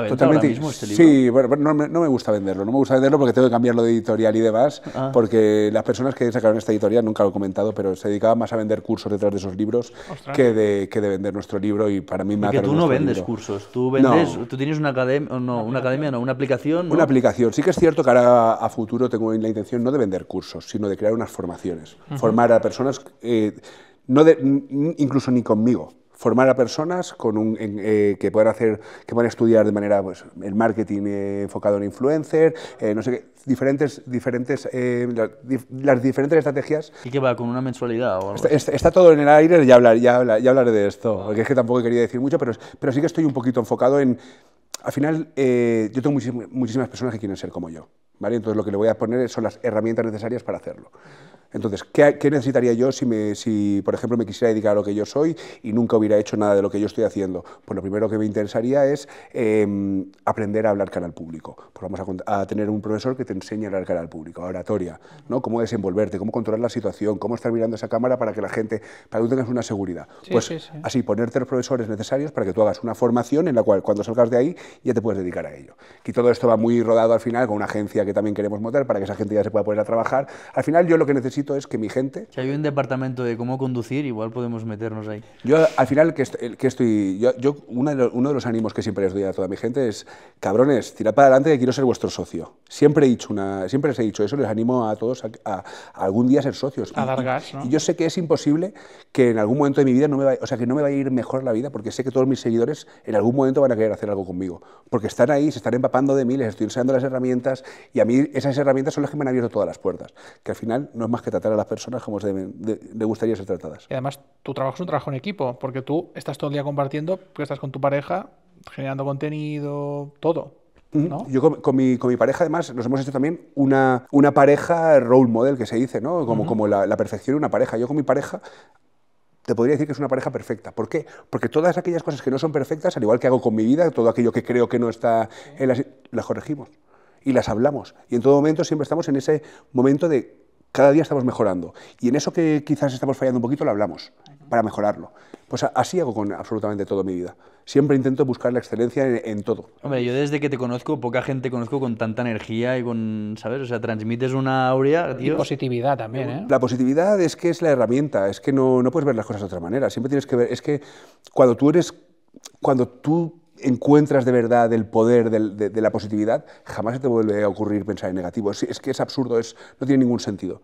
totalmente... este libro. Sí, bueno, no, no, me gusta venderlo, no me gusta venderlo porque tengo que cambiarlo de editorial y demás, ah. porque las personas que sacaron esta editorial, nunca lo he comentado, pero se dedicaban más a vender cursos detrás de esos libros que de, que de, vender nuestro libro y para mí me ha vendes cursos, tú vendes, tú tienes una academia, no, una academia, no, una aplicación. Una aplicación. Sí que es cierto que ahora a futuro tengo la intención no de vender cursos, sino de crear unas formaciones, formar a personas, eh, no de, incluso ni conmigo, formar a personas con un, eh, que puedan hacer, que puedan estudiar de manera, pues, el marketing eh, enfocado en influencer, eh, no sé qué, diferentes, diferentes, las diferentes estrategias. ¿Y qué va, con una mensualidad o está, todo en el aire, ya, hablar, ya, hablaré de esto, porque es que tampoco quería decir mucho, pero, pero sí que estoy un poquito enfocado en, al final, yo tengo muchísimas, personas que quieren ser como yo, ¿vale? Entonces lo que le voy a poner son las herramientas necesarias para hacerlo. Entonces, ¿qué, necesitaría yo si, me, si, por ejemplo, me quisiera dedicar a lo que yo soy y nunca hubiera hecho nada de lo que yo estoy haciendo? Pues lo primero que me interesaría es em, aprender a hablar cara al público. Pues vamos a, tener un profesor que te enseñe a hablar cara al público, oratoria, ¿no? cómo desenvolverte, cómo controlar la situación, cómo estar mirando esa cámara para que la gente, para que tú tengas una seguridad. pues así, ponerte los profesores necesarios para que tú hagas una formación en la cual cuando salgas de ahí ya te puedes dedicar a ello. Y todo esto va muy rodado al final con una agencia que también queremos montar para que esa gente ya se pueda poner a trabajar. Al final yo lo que necesito es que mi gente... Si hay un departamento de cómo conducir, igual podemos meternos ahí. Yo al final, que estoy... Que estoy yo, uno, de los, ánimos que siempre les doy a toda mi gente es, cabrones, tirad para adelante que quiero ser vuestro socio. Siempre, he dicho una, siempre les he dicho eso, les animo a todos a, algún día ser socios. A Y yo sé que es imposible que en algún momento de mi vida no me vaya, o sea, que no me vaya a ir mejor la vida porque sé que todos mis seguidores en algún momento van a querer hacer algo conmigo. Porque están ahí, se están empapando de mí, les estoy enseñando las herramientas y a mí esas herramientas son las que me han abierto todas las puertas. Que al final no es más que tratar a las personas como se le gustaría ser tratadas. Y además, tu trabajo es un trabajo en equipo, porque tú estás todo el día compartiendo, porque estás con tu pareja, generando contenido, todo. Yo con, mi, pareja, además, nos hemos hecho también una, una pareja role model, que se dice, ¿no? Como, como la, la, perfección de una pareja. Yo con mi pareja te podría decir que es una pareja perfecta. ¿Por qué? Porque todas aquellas cosas que no son perfectas, al igual que hago con mi vida, todo aquello que creo que no está en las, las corregimos y las hablamos. Y en todo momento siempre estamos en ese momento de cada día estamos mejorando. Y en eso que quizás estamos fallando un poquito, lo hablamos para mejorarlo. Pues así hago con absolutamente todo mi vida. Siempre intento buscar la excelencia en, todo. Hombre, yo desde que te conozco, poca gente conozco con tanta energía y con, ¿sabes? O sea, transmites una aurea, tío. positividad también, ¿eh? La positividad es que es la herramienta, es que no, no puedes ver las cosas de otra manera. Siempre tienes que ver, es que cuando tú eres, cuando tú encuentras de verdad el poder de, la positividad, jamás se te vuelve a ocurrir pensar en negativo. Es, es que es absurdo, es, no tiene ningún sentido.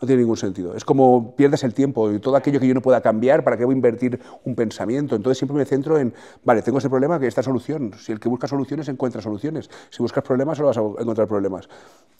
No tiene ningún sentido. Es como pierdes el tiempo y todo aquello que yo no pueda cambiar, ¿para qué voy a invertir un pensamiento? Entonces siempre me centro en, vale, tengo ese problema, que esta solución. Si el que busca soluciones encuentra soluciones. Si buscas problemas, solo vas a encontrar problemas.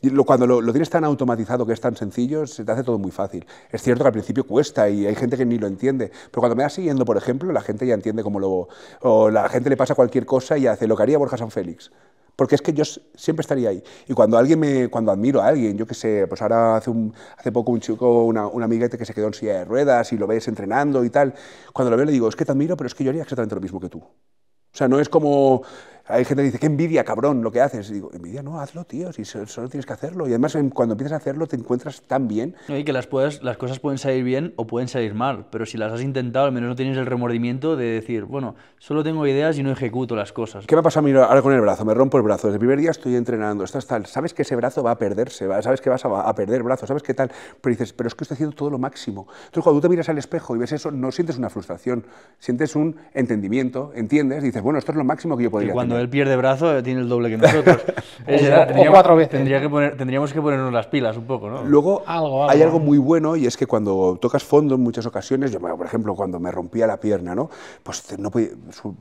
Y cuando lo, tienes tan automatizado, que es tan sencillo, se te hace todo muy fácil. Es cierto que al principio cuesta y hay gente que ni lo entiende. Pero cuando me vas siguiendo, por ejemplo, la gente ya entiende cómo lo... O la gente le pasa cualquier cosa y hace lo que haría Borja San Félix porque es que yo siempre estaría ahí. Y cuando alguien me, cuando admiro a alguien, yo qué sé, pues ahora hace, un, hace poco un chico, una, un amiguete que se quedó en silla de ruedas y lo ves entrenando y tal, cuando lo veo le digo, es que te admiro, pero es que yo haría exactamente lo mismo que tú. O sea, no es como, hay gente que dice, qué envidia, cabrón, lo que haces. Y digo, envidia no, hazlo, tío, si solo tienes que hacerlo. Y además, cuando empiezas a hacerlo, te encuentras tan bien. Y que las, cosas pueden salir bien o pueden salir mal, pero si las has intentado, al menos no tienes el remordimiento de decir, bueno, solo tengo ideas y no ejecuto las cosas. ¿Qué me ha pasado a mí ahora con el brazo? Me rompo el brazo. Desde el primer día estoy entrenando, estás tal, sabes que ese brazo va a perderse, sabes que vas a, perder brazo, sabes qué tal, pero dices, pero es que estoy haciendo todo lo máximo. Entonces, cuando tú te miras al espejo y ves eso, no sientes una frustración, sientes un entendimiento, entiendes, dices, bueno, esto es lo máximo que yo podría hacer él pierde brazo, eh, tiene el doble que nosotros. cuatro veces. tendríamos que ponernos las pilas un poco, ¿no? Luego, algo, hay algo muy bueno y es que cuando tocas fondo en muchas ocasiones, yo, por ejemplo, cuando me rompía la pierna, ¿no? Pues no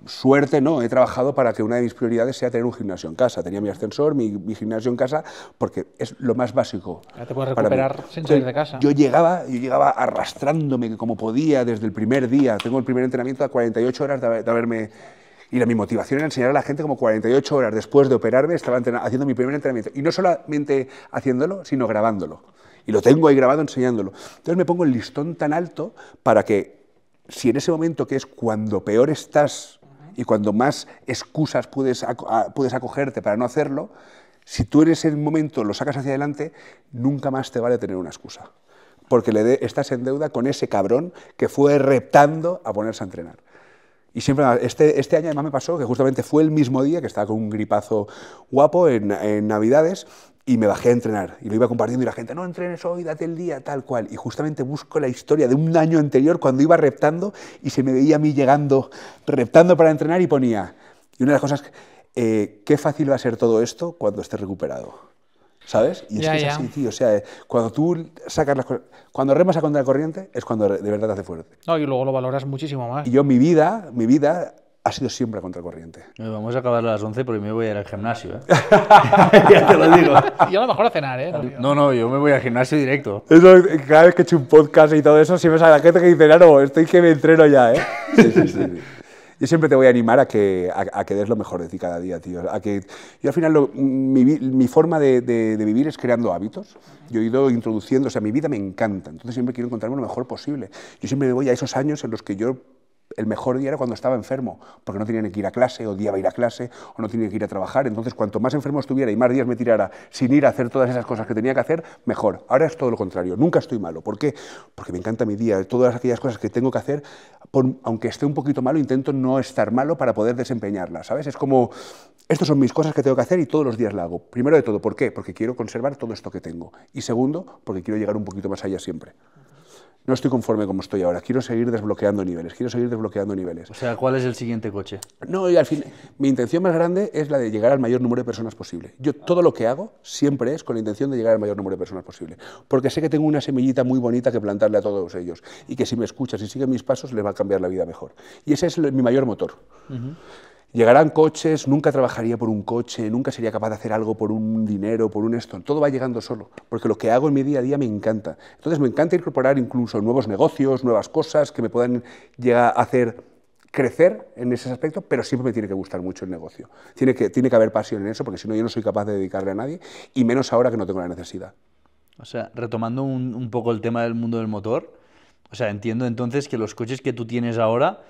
suerte, ¿no? He trabajado para que una de mis prioridades sea tener un gimnasio en casa. Tenía mi ascensor, mi, gimnasio en casa, porque es lo más básico. Ya te puedes recuperar sin salir de casa. Yo llegaba, yo llegaba arrastrándome como podía desde el primer día. Tengo el primer entrenamiento a 48 horas de, haberme y la, mi motivación era enseñar a la gente como 48 horas después de operarme estaba haciendo mi primer entrenamiento. Y no solamente haciéndolo, sino grabándolo. Y lo tengo ahí grabado enseñándolo. Entonces me pongo el listón tan alto para que si en ese momento que es cuando peor estás y cuando más excusas puedes, puedes acogerte para no hacerlo, si tú en ese momento lo sacas hacia adelante, nunca más te vale tener una excusa. Porque le estás en deuda con ese cabrón que fue reptando a ponerse a entrenar. Y siempre, ah, este, este año además me pasó que justamente fue el mismo día que estaba con un gripazo guapo en, Navidades y me bajé a entrenar y lo iba compartiendo y la gente, no entrenes hoy, date el día, tal cual. Y justamente busco la historia de un año anterior cuando iba reptando y se me veía a mí llegando, reptando para entrenar y ponía. Y una de las cosas, eh, qué fácil va a ser todo esto cuando esté recuperado. ¿sabes? Y es que es así, tío. O sea, eh, cuando tú sacas las cosas, cuando remas a contra corriente es cuando de verdad te hace fuerte. No, y luego lo valoras muchísimo más. Y yo mi vida, mi vida ha sido siempre a contracorriente. Eh, vamos a acabar a las 11 porque me voy a ir al gimnasio. ¿eh? ya te lo digo. Yo a lo mejor a cenar, ¿eh? No, no, yo me voy al gimnasio directo. Eso, cada vez que he un podcast y todo eso, siempre sale la gente que dice, no, estoy que me entreno ya, ¿eh? sí. sí. sí yo siempre te voy a animar a que, que des lo mejor de ti cada día, tío. A que, yo al final, mi, forma de, de, vivir es creando hábitos. Yo he ido introduciendo, o sea, mi vida me encanta, entonces siempre quiero encontrarme lo mejor posible. Yo siempre me voy a esos años en los que yo el mejor día era cuando estaba enfermo, porque no tenía que ir a clase, odiaba ir a clase, o no tenía que ir a trabajar. Entonces, cuanto más enfermo estuviera y más días me tirara sin ir a hacer todas esas cosas que tenía que hacer, mejor. Ahora es todo lo contrario, nunca estoy malo. ¿Por qué? Porque me encanta mi día, todas aquellas cosas que tengo que hacer, aunque esté un poquito malo, intento no estar malo para poder desempeñarlas, ¿sabes? Es como, estas son mis cosas que tengo que hacer y todos los días la hago. Primero de todo, ¿por qué? Porque quiero conservar todo esto que tengo. Y segundo, porque quiero llegar un poquito más allá siempre no estoy conforme como estoy ahora, quiero seguir desbloqueando niveles, quiero seguir desbloqueando niveles. O sea, ¿cuál es el siguiente coche? No, y al fin, mi intención más grande es la de llegar al mayor número de personas posible. Yo todo lo que hago siempre es con la intención de llegar al mayor número de personas posible, porque sé que tengo una semillita muy bonita que plantarle a todos ellos y que si me escuchas y siguen mis pasos les va a cambiar la vida mejor. Y ese es mi mayor motor. Llegarán coches, nunca trabajaría por un coche, nunca sería capaz de hacer algo por un dinero, por un esto. Todo va llegando solo, porque lo que hago en mi día a día me encanta. Entonces me encanta incorporar incluso nuevos negocios, nuevas cosas que me puedan llegar a hacer crecer en ese aspecto, pero siempre me tiene que gustar mucho el negocio. Tiene que, tiene que haber pasión en eso, porque si no yo no soy capaz de dedicarle a nadie, y menos ahora que no tengo la necesidad. O sea, retomando un, poco el tema del mundo del motor, o sea, entiendo entonces que los coches que tú tienes ahora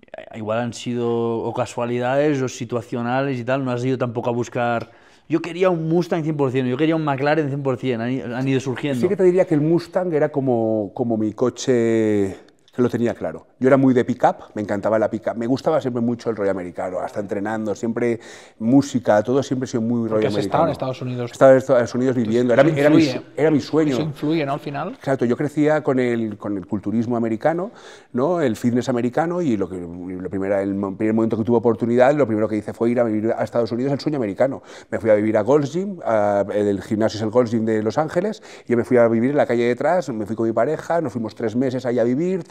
eh, igual han sido o casualidades o situacionales y tal, no has ido tampoco a buscar... Yo quería un Mustang 100%, yo quería un McLaren 100%, han, ido surgiendo. Sí que te diría que el Mustang era como, como mi coche lo tenía claro. Yo era muy de pick-up, me encantaba la pick-up, me gustaba siempre mucho el rollo americano, hasta entrenando, siempre música, todo siempre ha sido muy rollo americano. estaba en Estados Unidos. Estaba en Estados Unidos viviendo, era, era, mi, era, mi, sueño. Eso influye, ¿no? Al final. Exacto, yo crecía con el, con el culturismo americano, ¿no? el fitness americano, y lo que, lo primera, el primer momento que tuve oportunidad, lo primero que hice fue ir a vivir a Estados Unidos, el sueño americano. Me fui a vivir a Gold's Gym, el gimnasio es el Gold's Gym de Los Ángeles, y yo me fui a vivir en la calle detrás, me fui con mi pareja, nos fuimos tres meses allá a vivir,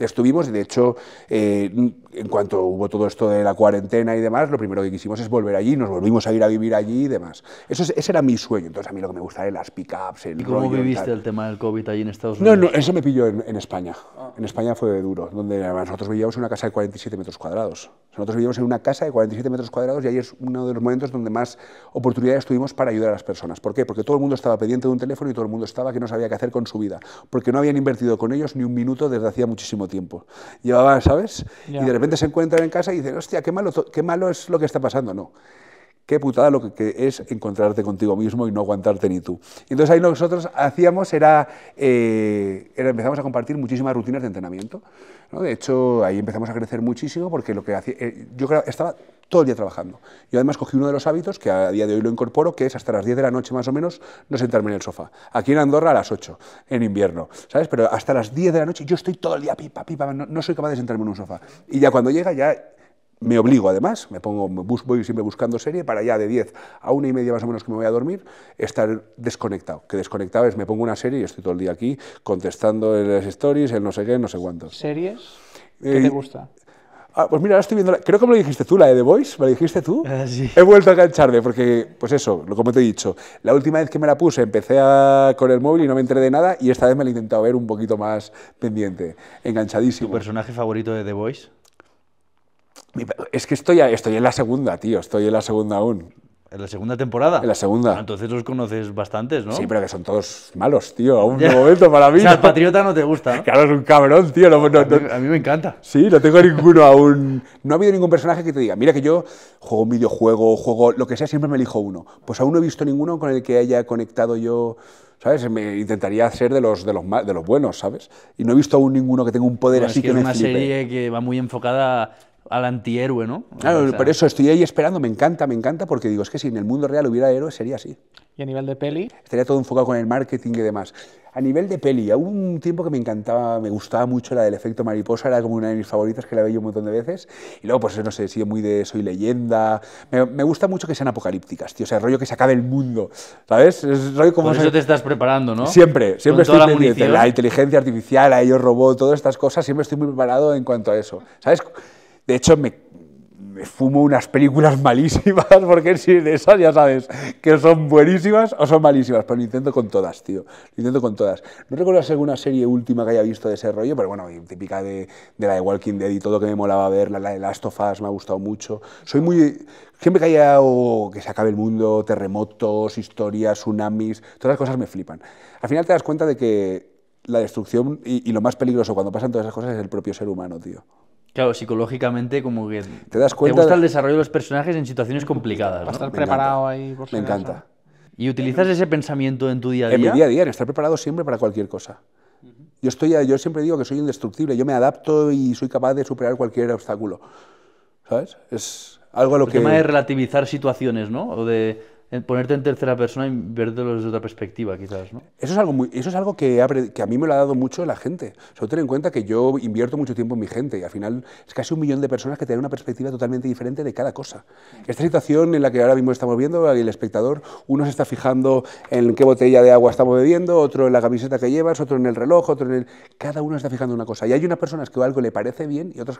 estuvimos Estuvimos, de hecho, eh, en cuanto hubo todo esto de la cuarentena y demás, lo primero que quisimos es volver allí, nos volvimos a ir a vivir allí y demás. Eso ese era mi sueño, entonces a mí lo que me gusta de las pickups, ¿Y cómo viviste el tema del COVID allí en Estados Unidos? No, no, eso me pilló en, España. Ah. En España fue duro, donde nosotros vivíamos en una casa de 47 metros cuadrados. Nosotros vivíamos en una casa de 47 metros cuadrados y ahí es uno de los momentos donde más oportunidades tuvimos para ayudar a las personas. ¿Por qué? Porque todo el mundo estaba pendiente de un teléfono y todo el mundo estaba que no sabía qué hacer con su vida, porque no habían invertido con ellos ni un minuto desde hacía muchísimo tiempo. Llevaba, ¿sabes? Y de repente se encuentran en casa y dicen, hostia, qué malo, qué malo es lo que está pasando. No, qué putada lo que, es encontrarte contigo mismo y no aguantarte ni tú. Entonces ahí nosotros hacíamos, era, eh, era empezamos a compartir muchísimas rutinas de entrenamiento. ¿no? De hecho, ahí empezamos a crecer muchísimo porque lo que hacía, eh, yo estaba todo el día trabajando. Yo además cogí uno de los hábitos, que a día de hoy lo incorporo, que es hasta las 10 de la noche más o menos no sentarme en el sofá. Aquí en Andorra a las 8, en invierno, ¿sabes? Pero hasta las 10 de la noche yo estoy todo el día pipa, pipa, no soy capaz de sentarme en un sofá. Y ya cuando llega ya me obligo además, me pongo, voy siempre buscando serie para ya de 10 a una y media más o menos que me voy a dormir, estar desconectado. Que desconectado es me pongo una serie y estoy todo el día aquí contestando en las stories, el no sé qué, no sé cuánto. ¿Series? ¿Qué eh, te gusta? Ah, pues mira, estoy viendo, creo que me lo dijiste tú, la de The Voice, me lo dijiste tú. Ah, he vuelto a engancharme porque, pues eso, lo como te he dicho, la última vez que me la puse empecé con el móvil y no me enteré de nada y esta vez me la he intentado ver un poquito más pendiente, enganchadísimo. ¿Tu personaje favorito de The Voice? Es que estoy, estoy en la segunda, tío, estoy en la segunda aún. ¿En la segunda temporada? En la segunda. Ah, entonces los conoces bastantes, ¿no? Sí, pero que son todos malos, tío, a un momento para mí. O sea, el patriota no te gusta, ¿no? Claro, es un cabrón, tío. a, mí, me encanta. Sí, no tengo ninguno aún. No ha habido ningún personaje que te diga, mira que yo juego un videojuego, juego lo que sea, siempre me elijo uno. Pues aún no he visto ninguno con el que haya conectado yo... ¿sabes? Me intentaría ser de los, de los, de los buenos, ¿sabes? Y no he visto aún ninguno que tenga un poder así es que, es una serie que va muy enfocada al antihéroe, ¿no? Claro, por eso estoy ahí esperando, me encanta, me encanta, porque digo, es que si en el mundo real hubiera héroes sería así. ¿Y a nivel de peli? Estaría todo enfocado con el marketing y demás. A nivel de peli, hubo un tiempo que me encantaba, me gustaba mucho la del efecto mariposa, era como una de mis favoritas que la veía un montón de veces. Y luego, pues no sé, he muy de Soy leyenda. Me, gusta mucho que sean apocalípticas, tío, o sea, rollo que se acabe el mundo, ¿sabes? rollo como. Por eso te estás preparando, ¿no? Siempre, siempre estoy la La inteligencia artificial, a ellos robot, todas estas cosas, siempre estoy muy preparado en cuanto a eso, ¿sabes? De hecho, me, fumo unas películas malísimas, porque si de esas ya sabes que son buenísimas o son malísimas, pero lo intento con todas, tío. Lo intento con todas. No recuerdo si alguna serie última que haya visto de ese rollo, pero bueno, típica de, la de Walking Dead y todo que me molaba ver, la, de Last of Us me ha gustado mucho. Soy muy. Siempre que haya que se acabe el mundo, terremotos, historias, tsunamis, todas las cosas me flipan. Al final te das cuenta de que la destrucción y lo más peligroso cuando pasan todas esas cosas es el propio ser humano, tío. Claro, psicológicamente como que... ¿Te das cuenta? Te gusta el desarrollo de los personajes en situaciones complicadas, ¿no? estar me preparado encanta. ahí por Me encanta. ¿Y utilizas ese pensamiento en tu día a día? En mi día a día, estar preparado siempre para cualquier cosa. Yo, estoy, yo siempre digo que soy indestructible, yo me adapto y soy capaz de superar cualquier obstáculo. ¿Sabes? Es algo a lo que... El tema de relativizar situaciones, ¿no? O de ponerte en tercera persona y verlo desde otra perspectiva, quizás. ¿no? Eso, es algo muy, eso es algo que, abre, que a mí me lo ha dado mucho la gente. Solo ten en cuenta que yo invierto mucho tiempo en mi gente y al final es casi un millón de personas que tienen una perspectiva totalmente diferente de cada cosa. Esta situación en la que ahora mismo estamos viendo, el espectador, uno se está fijando en qué botella de agua estamos bebiendo, otro en la camiseta que llevas, otro en el reloj, otro en el... Cada uno se está fijando en una cosa. Y hay unas personas que algo le parece bien y otras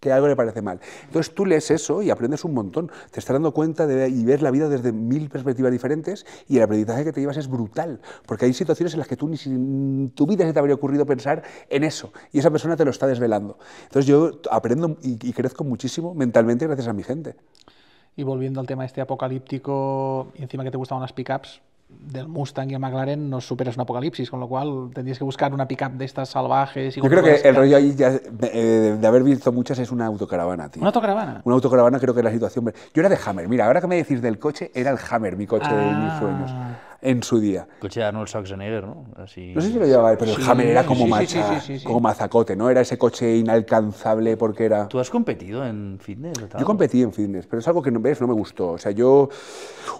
que algo le parece mal. Entonces tú lees eso y aprendes un montón. Te estás dando cuenta de, y ver la vida desde mil perspectivas diferentes y el aprendizaje que te llevas es brutal, porque hay situaciones en las que tú ni en tu vida se te habría ocurrido pensar en eso y esa persona te lo está desvelando. Entonces yo aprendo y, crezco muchísimo mentalmente gracias a mi gente. Y volviendo al tema este apocalíptico, encima que te gustaban las pickups, del Mustang y el McLaren no superas un apocalipsis, con lo cual tendrías que buscar una pickup de estas salvajes. Y Yo creo que el rollo ahí eh, de haber visto muchas es una autocaravana, tío. ¿Una autocaravana? Una autocaravana creo que es la situación... Yo era de Hammer, mira, ahora que me decís del coche, era el Hammer, mi coche de mis ah. sueños en su día. Coche de Arnold Schwarzenegger, ¿no? No sé si lo llevaba pero el Hammer era como, mazacote, ¿no? Era ese coche inalcanzable porque era... ¿Tú has competido en fitness? Yo competí en fitness, pero es algo que no, no me gustó. O sea, yo...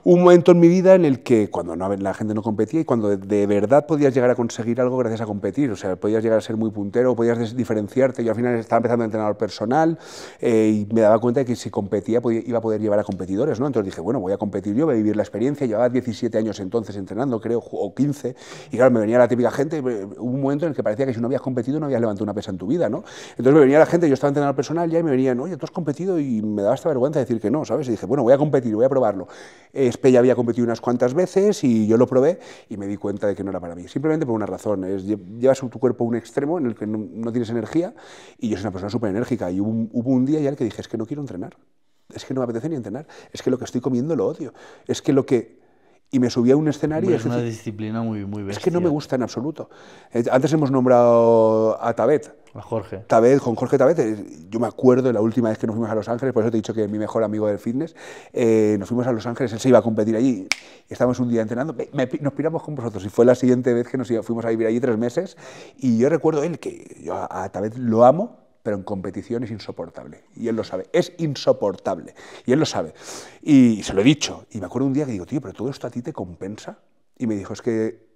Un momento en mi vida en el que cuando no, la gente no competía y cuando de, verdad podías llegar a conseguir algo gracias a competir. O sea, podías llegar a ser muy puntero, podías diferenciarte. Yo al final estaba empezando a entrenar personal eh, y me daba cuenta de que si competía iba a poder llevar a competidores, ¿no? Entonces dije, bueno, voy a competir yo, voy a vivir la experiencia. Llevaba 17 años entonces entrenando, creo, o 15, y claro, me venía la típica gente, hubo un momento en el que parecía que si no habías competido no habías levantado una pesa en tu vida, ¿no? Entonces me venía la gente, yo estaba entrenando al personal ya y me venían, oye, tú has competido y me daba esta vergüenza decir que no, ¿sabes? Y dije, bueno, voy a competir, voy a probarlo. Espe ya había competido unas cuantas veces y yo lo probé y me di cuenta de que no era para mí, simplemente por una razón, es llevas tu cuerpo a un extremo en el que no, tienes energía y yo soy una persona súper enérgica y hubo un, día ya el que dije, es que no quiero entrenar es que no me apetece ni entrenar, es que lo que estoy comiendo lo odio, es que lo que y me subía a un escenario. es una disciplina muy, muy bestia. Es que no me gusta en absoluto. Eh, antes hemos nombrado a Tabet. A Jorge. Tabet, con Jorge Tabet. Eh, yo me acuerdo la última vez que nos fuimos a Los Ángeles, por eso te he dicho que es mi mejor amigo del fitness. Eh, nos fuimos a Los Ángeles, él se iba a competir allí. Estábamos un día entrenando, nos piramos con vosotros. Y fue la siguiente vez que nos fuimos a vivir allí tres meses. Y yo recuerdo él que yo a, a Tabet lo amo, pero en competición es insoportable. Y él lo sabe, es insoportable. Y él lo sabe. Y se lo he dicho. Y me acuerdo un día que digo, tío, pero todo esto a ti te compensa. Y me dijo, es que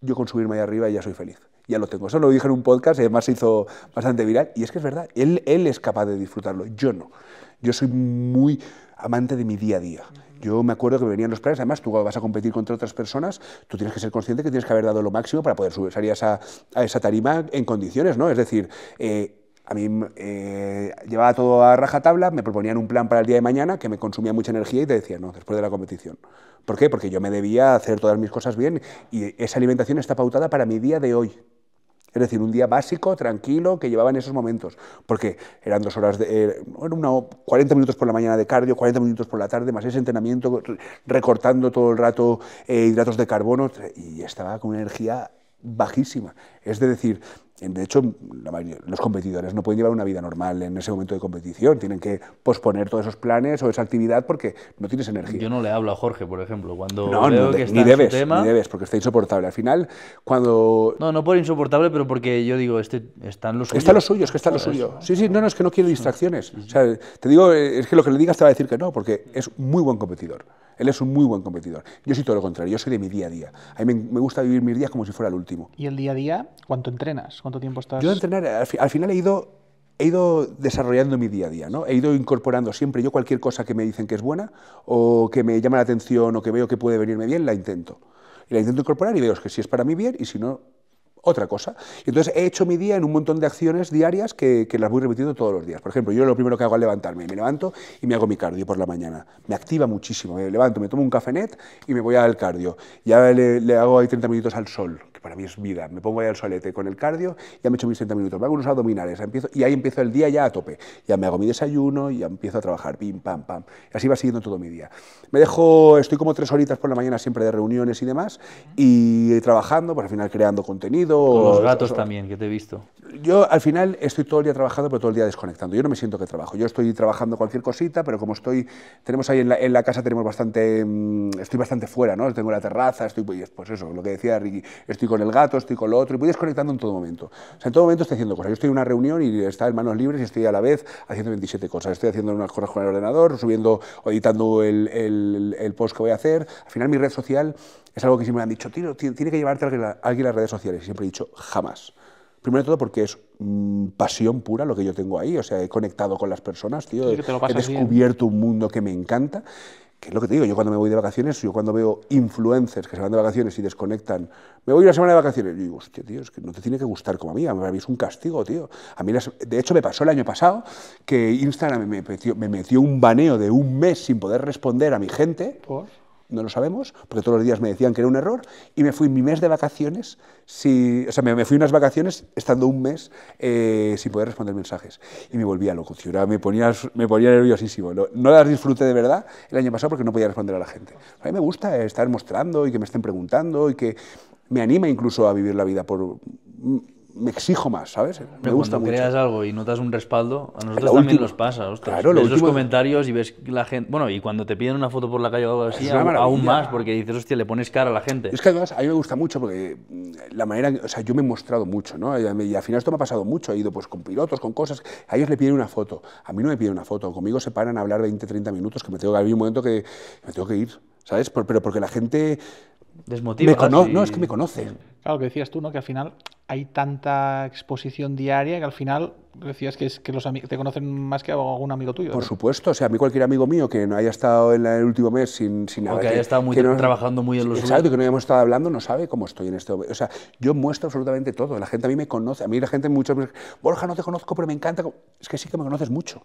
yo con subirme ahí arriba ya soy feliz. Ya lo tengo. Eso lo dije en un podcast, además se hizo bastante viral. Y es que es verdad, él, él es capaz de disfrutarlo, yo no. Yo soy muy amante de mi día a día. Yo me acuerdo que me venían los planes, además tú vas a competir contra otras personas, tú tienes que ser consciente que tienes que haber dado lo máximo para poder subir a esa, a esa tarima en condiciones, ¿no? Es decir, eh, a mí eh, llevaba todo a rajatabla, me proponían un plan para el día de mañana que me consumía mucha energía y te decía, no, después de la competición. ¿Por qué? Porque yo me debía hacer todas mis cosas bien y esa alimentación está pautada para mi día de hoy. Es decir, un día básico, tranquilo, que llevaba en esos momentos. Porque eran dos horas, de, 40 eh, minutos por la mañana de cardio, 40 minutos por la tarde, más ese entrenamiento, recortando todo el rato eh, hidratos de carbono y estaba con una energía bajísima. Es decir, de hecho, los competidores no pueden llevar una vida normal en ese momento de competición, tienen que posponer todos esos planes o esa actividad porque no tienes energía. Yo no le hablo a Jorge, por ejemplo, cuando no, que está debes, en tema... ni debes, porque está insoportable. Al final, cuando... No, no por insoportable, pero porque yo digo, este, están los suyos. Está los suyos que están los suyos Sí, sí, no, no, es que no quiero distracciones. te digo, eh, es que lo que le digas te va a decir que no, porque es muy buen competidor. Él es un muy buen competidor. Yo soy todo lo contrario, yo soy de mi día a día. A mí me, gusta vivir mis días como si fuera el último. ¿Y el día a día? ¿Cuánto entrenas? ¿Cuánto tiempo estás...? Yo entrenar, al, final he ido he ido desarrollando mi día a día, ¿no? He ido incorporando siempre yo cualquier cosa que me dicen que es buena o que me llama la atención o que veo que puede venirme bien, la intento. Y la intento incorporar y veo que si es para mí bien y si no, otra cosa. Y entonces he hecho mi día en un montón de acciones diarias que, las voy repitiendo todos los días. Por ejemplo, yo lo primero que hago al levantarme, me levanto y me hago mi cardio por la mañana. Me activa muchísimo, me levanto, me tomo un cafenet y me voy al cardio. Ya le, le hago ahí 30 minutos al sol, para mí es vida. Me pongo ahí al solete con el cardio, ya me echo mis 30 minutos, me hago unos abdominales, empiezo, y ahí empiezo el día ya a tope. Ya me hago mi desayuno, y ya empiezo a trabajar, pim, pam, pam. Y así va siguiendo todo mi día. Me dejo, estoy como tres horitas por la mañana siempre de reuniones y demás, y trabajando, pues al final creando contenido. Con los gatos también, que te he visto. Yo al final estoy todo el día trabajando, pero todo el día desconectando. Yo no me siento que trabajo. Yo estoy trabajando cualquier cosita, pero como estoy, tenemos ahí en la, casa, tenemos bastante, mm, estoy bastante fuera, ¿no? Tengo la terraza, estoy, pues, pues eso, lo que decía Ricky, estoy con el gato, estoy con lo otro, y voy desconectando en todo momento. O sea, en todo momento estoy haciendo cosas. Yo estoy en una reunión y está en manos libres y estoy a la vez haciendo 27 cosas. Estoy haciendo unas cosas con el ordenador, subiendo, editando el, el, post que voy a hacer. Al final, mi red social es algo que siempre me han dicho, tío tiene que llevarte alguien a las redes sociales. Y siempre he dicho, jamás. Primero de todo porque es mm, pasión pura lo que yo tengo ahí, o sea, he conectado con las personas, tío, he descubierto un mundo que me encanta que es lo que te digo, yo cuando me voy de vacaciones, yo cuando veo influencers que se van de vacaciones y desconectan, me voy una semana de vacaciones, yo digo, hostia, tío, es que no te tiene que gustar como a mí, a mí es un castigo, tío. A mí, de hecho, me pasó el año pasado que Instagram me metió, me metió un baneo de un mes sin poder responder a mi gente. ¿Por? no lo sabemos, porque todos los días me decían que era un error, y me fui mi mes de vacaciones, si, o sea, me, fui unas vacaciones estando un mes eh, sin poder responder mensajes. Y me volvía loco, me ponía, me ponía nerviosísimo. No, no las disfruté de verdad el año pasado porque no podía responder a la gente. A mí me gusta estar mostrando y que me estén preguntando y que me anima incluso a vivir la vida por me exijo más, ¿sabes? me gusta cuando creas algo y notas un respaldo, a nosotros también nos pasa, ostras. Claro, lo ves los comentarios y ves la gente... Bueno, y cuando te piden una foto por la calle o algo así, aún más, porque dices, hostia, le pones cara a la gente. Es que además a mí me gusta mucho porque mm, la manera... O sea, yo me he mostrado mucho, ¿no? Y al final esto me ha pasado mucho. He ido pues con pilotos, con cosas. A ellos le piden una foto. A mí no me piden una foto. Conmigo se paran a hablar 20, 30 minutos que me tengo que... Hay un momento que me tengo que ir, ¿sabes? Pero porque la gente... Desmotiva. No, es que me conoce. Claro, que decías tú, ¿no? Que al final hay tanta exposición diaria que al final decías que, es, que los te conocen más que algún amigo tuyo. Por supuesto, o sea, a mí cualquier amigo mío que no haya estado en el último mes sin, sin nada. O que haya estado muy trabajando muy en los Exacto, y que no hayamos estado hablando, no sabe cómo estoy en este momento. O sea, yo muestro absolutamente todo. La gente a mí me conoce. A mí la gente mucho... Borja, no te conozco, pero me encanta. Es que sí que me conoces mucho.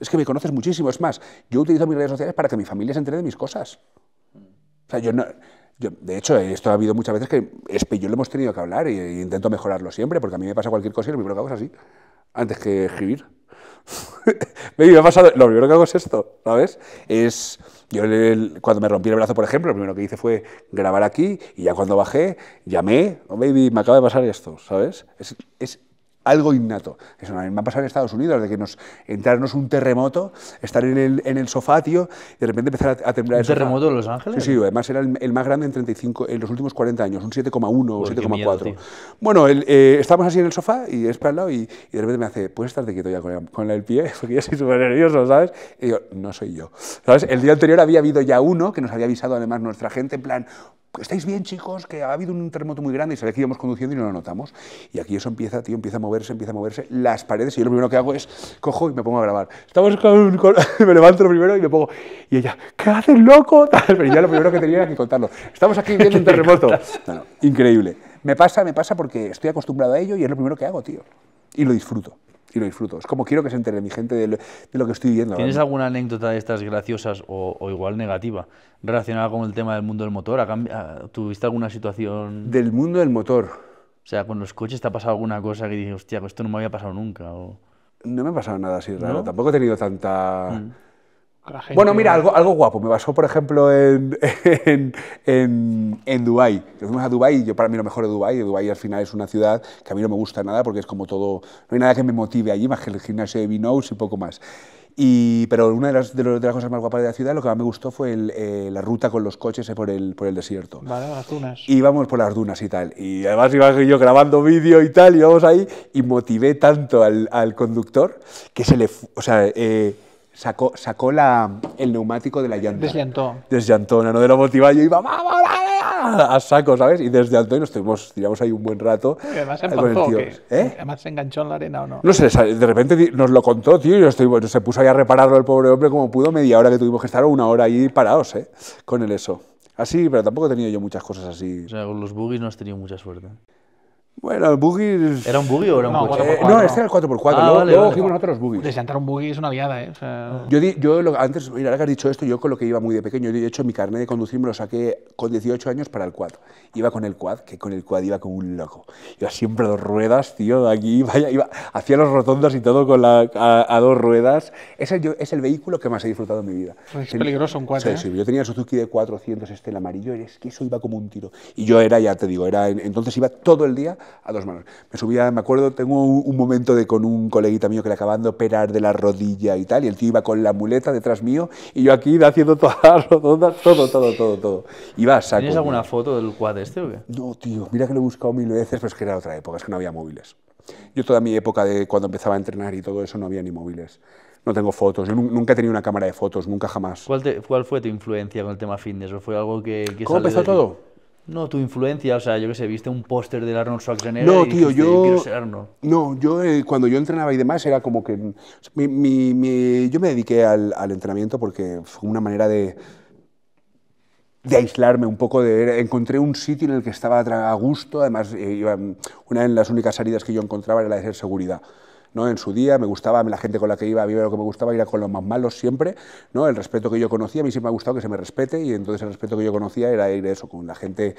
Es que me conoces muchísimo. Es más, yo utilizo mis redes sociales para que mi familia se entere de mis cosas. O sea, yo no, de hecho, esto ha habido muchas veces que yo lo hemos tenido que hablar e, intento mejorarlo siempre, porque a mí me pasa cualquier cosa y lo primero que hago es así, antes que escribir. me ha pasado, lo primero que hago es esto, ¿sabes? Es, yo cuando me rompí el brazo, por ejemplo, lo primero que hice fue grabar aquí y ya cuando bajé, llamé, oh baby, me acaba de pasar esto, ¿sabes? es algo innato. Eso me ha pasado en Estados Unidos, de que nos entrarnos un terremoto, estar en el, sofá, tío, y de repente empezar a, temblar. ¿Un el terremoto sofá. Los Ángeles? Sí, sí, además era el, más grande en, 35, en los últimos 40 años, un 7,1 o 7,4. Bueno, el, eh, estamos así en el sofá y es para lado y, de repente me hace, ¿puedes de quieto ya con el, el pie? Porque ya soy súper nervioso, ¿sabes? Y yo, no soy yo. ¿Sabes? El día anterior había habido ya uno que nos había avisado además nuestra gente, en plan, ¿estáis bien, chicos? Que ha habido un terremoto muy grande y sabéis que íbamos conduciendo y no lo notamos. Y aquí eso empieza, tío, empieza a mover se empieza a moverse las paredes y yo lo primero que hago es cojo y me pongo a grabar. Estamos con, me levanto lo primero y me pongo y ella, ¿qué haces loco? Pero ya lo primero que tenía era que contarlo. Estamos aquí viendo un terremoto. increíble. Me pasa, me pasa porque estoy acostumbrado a ello y es lo primero que hago, tío. Y lo disfruto y lo disfruto. Es como quiero que se entere mi gente de lo, que estoy viviendo. ¿Tienes alguna anécdota de estas graciosas o, o, igual negativa relacionada con el tema del mundo del motor? ¿Tuviste alguna situación? Del mundo del motor. O sea, con los coches te ha pasado alguna cosa que dices, hostia, esto no me había pasado nunca. No me ha pasado nada así raro, tampoco he tenido tanta... Mm. Bueno, mira, algo, algo guapo. Me pasó, por ejemplo, en, en, en, en fuimos a Dubái y yo para mí lo mejor de Dubái. Dubái al final es una ciudad que a mí no me gusta nada porque es como todo... No hay nada que me motive allí más que el gimnasio de Binous y poco más. Y, pero una de las, de, las, cosas más guapas de la ciudad, lo que más me gustó fue eh, la ruta con los coches por el, por el desierto. Vale, las dunas. Íbamos por las dunas y tal. Y además iba yo grabando vídeo y tal, y íbamos ahí, y motivé tanto al, conductor que se le... O sea, eh, sacó, sacó la, el neumático de la llanta. Desllantó. Desllantó, de lo motivado. Yo iba, a saco, ¿sabes? Y desde y nos tuvimos, tiramos ahí un buen rato. ¿Eh? además se enganchó en la arena o no. No sé, de repente nos lo contó, tío, y estoy se puso ahí a repararlo el pobre hombre como pudo, media hora que tuvimos que estar o una hora ahí parados, ¿eh? Con el eso. Así, pero tampoco he tenido yo muchas cosas así. O sea, con los buggies no has tenido mucha suerte. Bueno, el buggy. ¿Era un buggy o era un no, eh, no, este era el 4x4. Ah, luego, vale, luego vale, cogimos nosotros los Buggy. un buggy es una viada, ¿eh? Yo, yo antes, mira, ahora que has dicho esto, yo con lo que iba muy de pequeño, yo de hecho mi carnet de conducir me lo saqué con 18 años para el quad. Iba con el quad, que con el quad iba como un loco. Iba siempre a dos ruedas, tío, de aquí, vaya, iba, hacía las rotondas y todo con a, dos ruedas. Es el, es el vehículo que más he disfrutado en mi vida. Pues es peligroso un quad. Sí, ¿eh? sí, yo tenía el Suzuki de 400 este, el amarillo, es que eso iba como un tiro. Y yo era, ya te digo, era entonces iba todo el día a dos manos. Me subía, me acuerdo, tengo un, momento de con un coleguita mío que le acaban de operar de la rodilla y tal, y el tío iba con la muleta detrás mío y yo aquí haciendo todas las todo, todo, todo, todo. y ¿Tienes alguna foto del quad este o qué? No, tío, mira que lo he buscado mil veces, pero es que era otra época, es que no había móviles. Yo toda mi época de cuando empezaba a entrenar y todo eso no había ni móviles no tengo fotos, nunca he tenido una cámara de fotos, nunca jamás. ¿Cuál, fue tu influencia con el tema fitness? fue algo que ¿Cómo empezó todo? No, tu influencia, o sea, yo que sé, viste un póster del Arnold Schwarzenegger no, tío, yo, quiero ser Arnold. No, yo eh, cuando yo entrenaba y demás era como que... yo me dediqué al, entrenamiento porque fue una manera de de aislarme un poco, de, encontré un sitio en el que estaba a gusto, además eh, una de las únicas salidas que yo encontraba era la de ser seguridad. ¿no? En su día me gustaba la gente con la que iba, a vivir lo que me gustaba era con los más malos siempre, ¿no? El respeto que yo conocía, a mí siempre me ha gustado que se me respete y entonces el respeto que yo conocía era ir eso, con la gente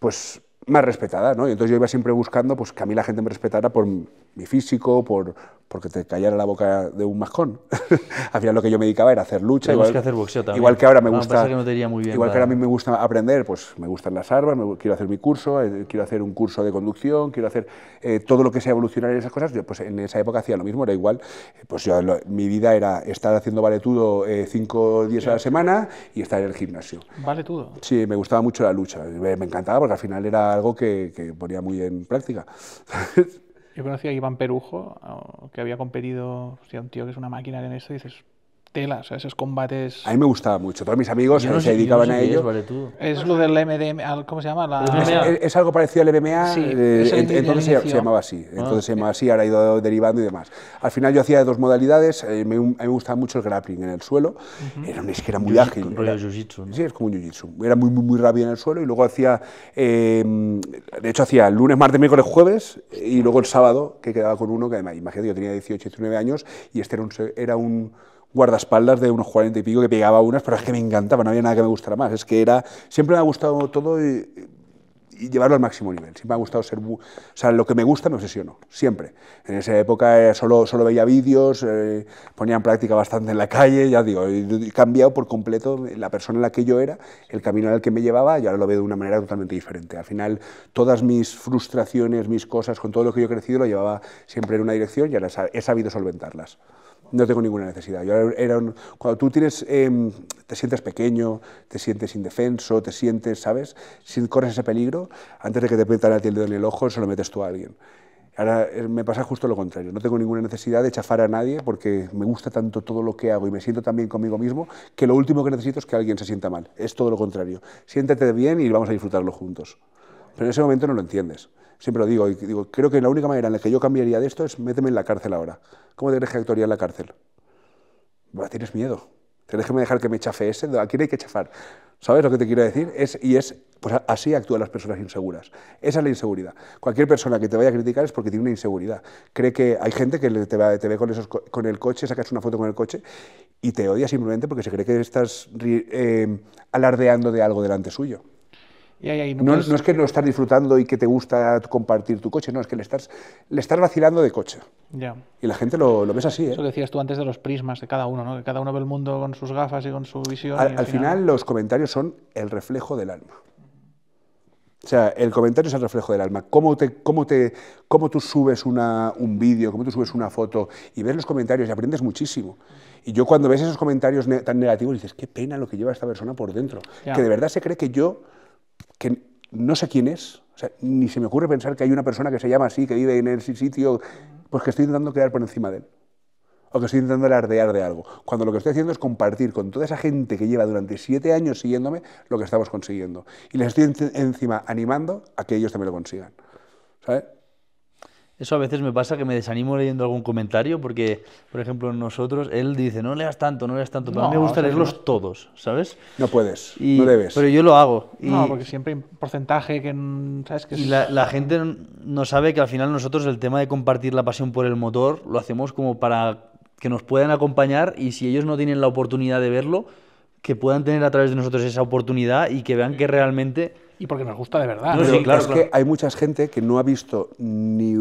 pues más respetada, ¿no? entonces yo iba siempre buscando pues, que a mí la gente me respetara por mi físico, por porque te callara la boca de un mascón. Al final lo que yo me dedicaba era hacer lucha. Igual que, hacer boxeo también. igual que ahora me ah, gusta... igual que ahora a mí me gusta aprender, pues me gustan las armas, me, quiero hacer mi curso, eh, quiero hacer un curso de conducción, quiero hacer eh, todo lo que sea evolucionar en esas cosas. Yo, pues en esa época hacía lo mismo, era igual. Eh, pues yo, mi vida era estar haciendo valetudo 5 o 10 a la semana y estar en el gimnasio. ¿Valetudo? Sí, me gustaba mucho la lucha. me encantaba porque al final era algo que, ponía muy en práctica. Yo conocí a Iván Perujo, que había competido, o un tío que es una máquina en eso, y dices, tela, o esos combates... A mí me gustaba mucho, todos mis amigos se, dedicaban a ello. Es, lo del MDMA, ¿cómo se llama? Es, algo parecido al MMA, eh, entonces se, llamaba así, ah. entonces se llamaba así, ahora ha ido derivando y demás. Al final yo hacía dos modalidades, eh, me, a mí me gustaba mucho el grappling en el suelo, era un muy ágil. Era, Sí, es como un jiu-jitsu, era muy, muy, rápido en el suelo y luego hacía, em, de hecho hacía lunes, martes, miércoles, jueves eh, y luego el sábado que quedaba con uno que además, imagínate, yo tenía 18, 19 años y este era un guardaespaldas de unos cuarenta y pico que pegaba unas, pero es que me encantaba, no había nada que me gustara más. Es que era, siempre me ha gustado todo y, llevarlo al máximo nivel. Siempre me ha gustado ser... O sea, lo que me gusta me obsesiono, siempre. En esa época eh, solo, veía vídeos, eh, ponía en práctica bastante en la calle, ya digo, he cambiado por completo la persona en la que yo era, el camino en el que me llevaba, y ahora lo veo de una manera totalmente diferente. Al final, todas mis frustraciones, mis cosas, con todo lo que yo he crecido, lo llevaba siempre en una dirección y ahora he sabido solventarlas no tengo ninguna necesidad. Yo era cuando tú tienes, em, te sientes pequeño, te sientes indefenso, te sientes, ¿sabes? Si corres ese peligro, antes de que te metan el ti en el ojo, se lo metes tú a alguien. Ahora eh, me pasa justo lo contrario. No tengo ninguna necesidad de chafar a nadie porque me gusta tanto todo lo que hago y me siento tan bien conmigo mismo que lo último que necesito es que alguien se sienta mal. Es todo lo contrario. Siéntete bien y vamos a disfrutarlo juntos. Pero en ese momento no lo entiendes. Siempre lo digo, y digo, creo que la única manera en la que yo cambiaría de esto es méteme en la cárcel ahora. ¿Cómo te crees que actuaría en la cárcel? tienes miedo. Te que dejar que me chafe ese? ¿A quién hay que chafar? ¿Sabes lo que te quiero decir? Es, y es, pues así actúan las personas inseguras. Esa es la inseguridad. Cualquier persona que te vaya a criticar es porque tiene una inseguridad. Cree que hay gente que te, va, ve con, el coche, sacas una foto con el coche y te odia simplemente porque se cree que estás eh, alardeando de algo delante suyo no, es que lo estás disfrutando y que te gusta compartir tu coche, no, es que le estás, le estás vacilando de coche. Y la gente lo, ves así. ¿eh? Eso decías tú antes de los prismas de cada uno, ¿no? que cada uno ve el mundo con sus gafas y con su visión. Al, final... los comentarios son el reflejo del alma. O sea, el comentario es el reflejo del alma. Cómo, te, cómo, te, tú subes una, un vídeo, cómo tú subes una foto y ves los comentarios y aprendes muchísimo. Y yo cuando ves esos comentarios tan negativos dices, qué pena lo que lleva esta persona por dentro. Que de verdad se cree que yo que no sé quién es, ni se me ocurre pensar que hay una persona que se llama así, que vive en ese sitio, pues que estoy intentando crear por encima de él. O que estoy intentando alardear de algo. Cuando lo que estoy haciendo es compartir con toda esa gente que lleva durante siete años siguiéndome lo que estamos consiguiendo. Y les estoy encima animando a que ellos también lo consigan. ¿Sabes? Eso a veces me pasa que me desanimo leyendo algún comentario porque, por ejemplo, nosotros, él dice, no leas tanto, no leas tanto, pero a mí me gusta leerlos todos, ¿sabes? No puedes, no debes. Pero yo lo hago. no, porque siempre hay un porcentaje que... Mm, ¿sabes? que y la, gente no sabe que al final nosotros el tema de compartir la pasión por el motor lo hacemos como para que nos puedan acompañar y si ellos no tienen la oportunidad de verlo, que puedan tener a través de nosotros esa oportunidad y que vean que realmente... Y porque nos gusta de verdad. No, claro, es que hay mucha gente que no ha visto ni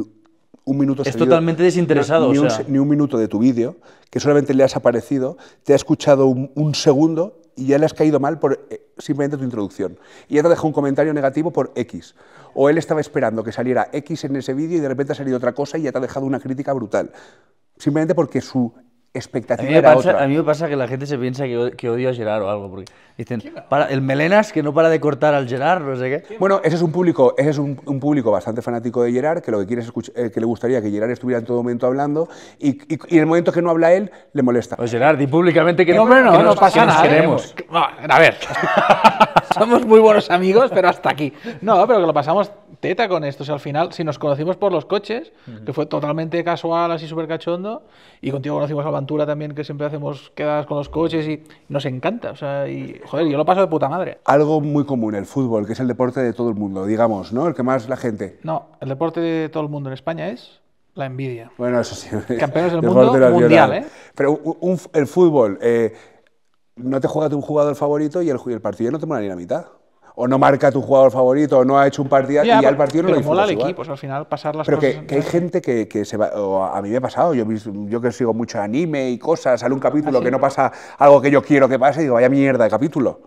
minuto. Es totalmente desinteresado. Ni, un, ni, un, minuto de tu vídeo, que solamente le has aparecido, te ha escuchado un, segundo y ya le has caído mal por eh, simplemente tu introducción. Y ya te dejó un comentario negativo por X. O él estaba esperando que saliera X en ese vídeo y de repente ha salido otra cosa y ya te ha dejado una crítica brutal. Simplemente porque su expectativa a mí, me pasa, que la gente se piensa que, que odio a Gerard o algo, porque dicen, para, el Melenas que no para de cortar al Gerard, no sé qué. Bueno, ese es un público, es un, público bastante fanático de Gerard, que lo que quiere es eh, que le gustaría que Gerard estuviera en todo momento hablando, y, en el momento que no habla él, le molesta. Pues Gerard, y públicamente que no, nos, pasa ¿eh? que nada. Queremos. a ver, somos muy buenos amigos, pero hasta aquí. No, pero que lo pasamos teta con esto. O al final, si nos conocimos por los coches, que fue totalmente casual, así súper cachondo, y contigo conocimos también que siempre hacemos quedadas con los coches y nos encanta. O sea, y joder, yo lo paso de puta madre. Algo muy común, el fútbol, que es el deporte de todo el mundo, digamos, ¿no? El que más la gente. No, el deporte de todo el mundo en España es la envidia. Bueno, eso sí. Campeones del mundo mundial, ¿eh? Pero un, el fútbol, eh, no te juegas tu jugador favorito y el, el partido no te mola ni la mitad o no marca tu jugador favorito, o no ha hecho un partido, y ya el partido no mola el equipo, al final pasar las pero Pero que, hay gente que, se va, o a mí me ha pasado, yo, yo que sigo mucho anime y cosas, sale un capítulo ah, que no pasa algo que yo quiero que pase, y digo, vaya mierda de capítulo.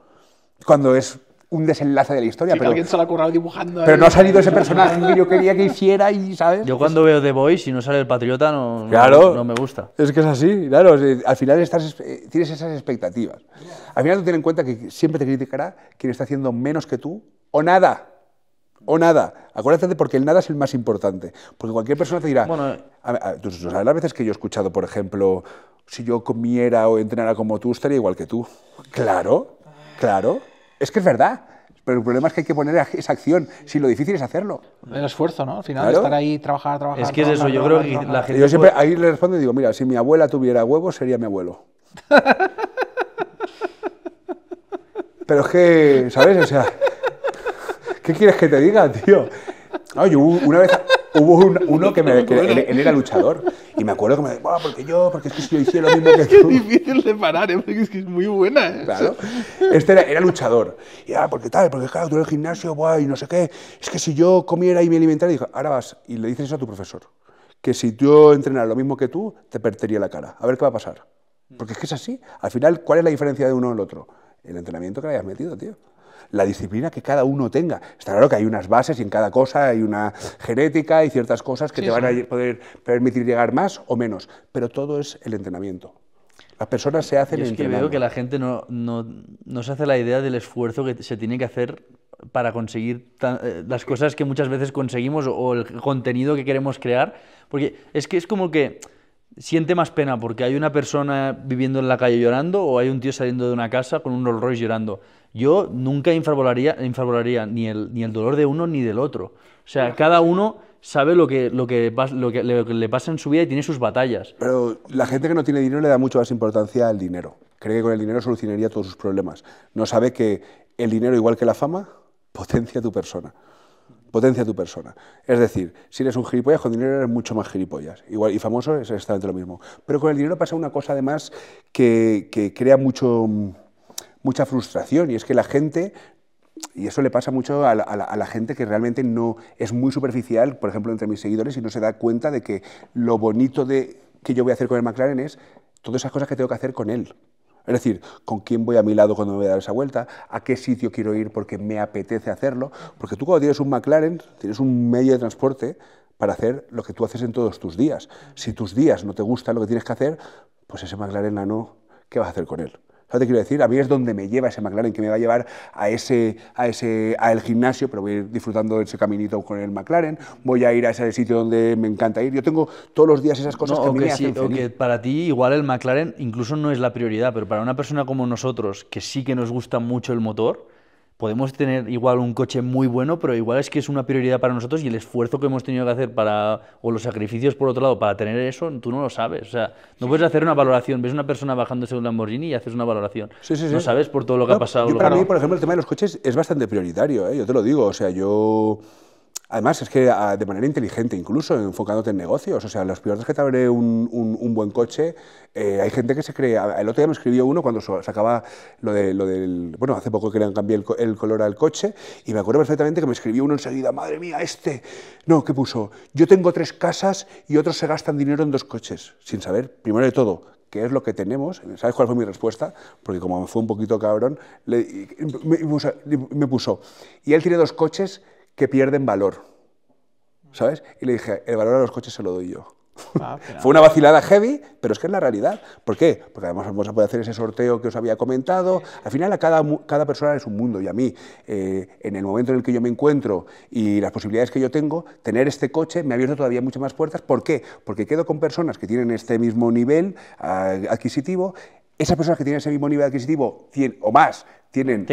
Cuando es un desenlace de la historia. pero alguien se lo ha dibujando. Pero no ha salido ese personaje que yo quería que hiciera y, ¿sabes? Yo cuando veo The Voice y no sale el patriota no, claro, no, me gusta. Es que es así, claro. Al final estás, eh, tienes esas expectativas. Al final tú ten en cuenta que siempre te criticará quien está haciendo menos que tú o nada. O nada. Acuérdate de porque el nada es el más importante. Porque cualquier persona te dirá... Bueno, tú sabes las veces que yo he escuchado, por ejemplo, si yo comiera o entrenara como tú, estaría igual que tú. Claro, claro. Es que es verdad. Pero el problema es que hay que poner esa acción. Si lo difícil es hacerlo. El esfuerzo, ¿no? Al final, estar ahí, trabajar, trabajar. Es que es eso. Yo creo que la gente. Yo siempre ahí le respondo y digo: mira, si mi abuela tuviera huevos, sería mi abuelo. Pero es que, ¿sabes? O sea, ¿qué quieres que te diga, tío? Oye, una vez hubo uno que, me, él, era luchador y me acuerdo que me decía, ¿por porque yo, porque es que yo hice lo mismo que tú. es difícil de parar, ¿eh? es que es muy buena. ¿eh? Claro. Este era, luchador. Y, ah, porque tal, porque claro, tú en el gimnasio, guay y no sé qué. Es que si yo comiera y me alimentara, y ahora vas y le dices eso a tu profesor, que si yo entrenara lo mismo que tú, te perdería la cara. A ver qué va a pasar. Porque es que es así. Al final, ¿cuál es la diferencia de uno al otro? El entrenamiento que le hayas metido, tío la disciplina que cada uno tenga. Está claro que hay unas bases y en cada cosa hay una genética y ciertas cosas que te van a poder permitir llegar más o menos, pero todo es el entrenamiento. Las personas se hacen es que veo que la gente no, no, se hace la idea del esfuerzo que se tiene que hacer para conseguir eh, las cosas que muchas veces conseguimos o el contenido que queremos crear. Porque es que es como que siente más pena porque hay una persona viviendo en la calle llorando o hay un tío saliendo de una casa con un Rolls Royce llorando. Yo nunca infravolaría ni, el, dolor de uno ni del otro. O sea, cada uno sabe lo que, lo que, le pasa en su vida y tiene sus batallas. Pero la gente que no tiene dinero le da mucho más importancia al dinero. Cree que con el dinero solucionaría todos sus problemas. No sabe que el dinero, igual que la fama, potencia tu persona. Potencia tu persona. Es decir, si eres un gilipollas, con dinero eres mucho más gilipollas. Igual, y famoso es exactamente lo mismo. Pero con el dinero pasa una cosa además que, que crea mucho mm, mucha frustración y es que la gente y eso le pasa mucho a la, gente que realmente no es muy superficial, por ejemplo, entre mis seguidores, y no se da cuenta de que lo bonito de, que yo voy a hacer con el McLaren es todas esas cosas que tengo que hacer con él. Es decir, con quién voy a mi lado cuando me voy a dar esa vuelta, a qué sitio quiero ir porque me apetece hacerlo. Porque tú cuando tienes un McLaren, tienes un medio de transporte para hacer lo que tú haces en todos tus días. Si tus días no te gusta lo que tienes que hacer, pues ese McLaren no, ¿qué vas a hacer con él? quiero decir? A mí es donde me lleva ese McLaren, que me va a llevar a ese, a ese, gimnasio, pero voy a ir disfrutando de ese caminito con el McLaren, voy a ir a ese sitio donde me encanta ir. Yo tengo todos los días esas cosas que, me para ti igual el McLaren incluso no es la prioridad, pero para una persona como nosotros, que sí que nos gusta mucho el motor, podemos tener igual un coche muy bueno, pero igual es que es una prioridad para nosotros y el esfuerzo que hemos tenido que hacer para, o los sacrificios por otro lado, para tener eso, tú no lo sabes. O sea, no puedes hacer una valoración. Ves una persona bajándose de un Lamborghini y haces una valoración. Sí, sí, No sabes por todo lo que ha pasado. Yo, para mí, por ejemplo, el tema de los coches es bastante prioritario, ¿eh? yo te lo digo. O sea, yo Además, es que ah, de manera inteligente, incluso enfocándote en negocios. O sea, los pilotos que te abre un, un, buen coche, eh, hay gente que se cree. El otro día me escribió uno cuando sacaba lo, de, lo del. Bueno, hace poco que le cambié el, color al coche, y me acuerdo perfectamente que me escribió uno enseguida: Madre mía, este. No, ¿qué puso? Yo tengo tres casas y otros se gastan dinero en dos coches, sin saber, primero de todo, qué es lo que tenemos. ¿Sabes cuál fue mi respuesta? Porque como me fue un poquito cabrón, me puso: Y él tiene dos coches que pierden valor. ¿Sabes? Y le dije, el valor a los coches se lo doy yo. Ah, Fue una vacilada heavy, pero es que es la realidad. ¿Por qué? Porque además vamos a poder hacer ese sorteo que os había comentado. Al final, a cada, cada persona es un mundo y a mí, eh, en el momento en el que yo me encuentro y las posibilidades que yo tengo, tener este coche me ha abierto todavía muchas más puertas. ¿Por qué? Porque quedo con personas que tienen este mismo nivel ah, adquisitivo. Esas personas que tienen ese mismo nivel adquisitivo 100 o más tienen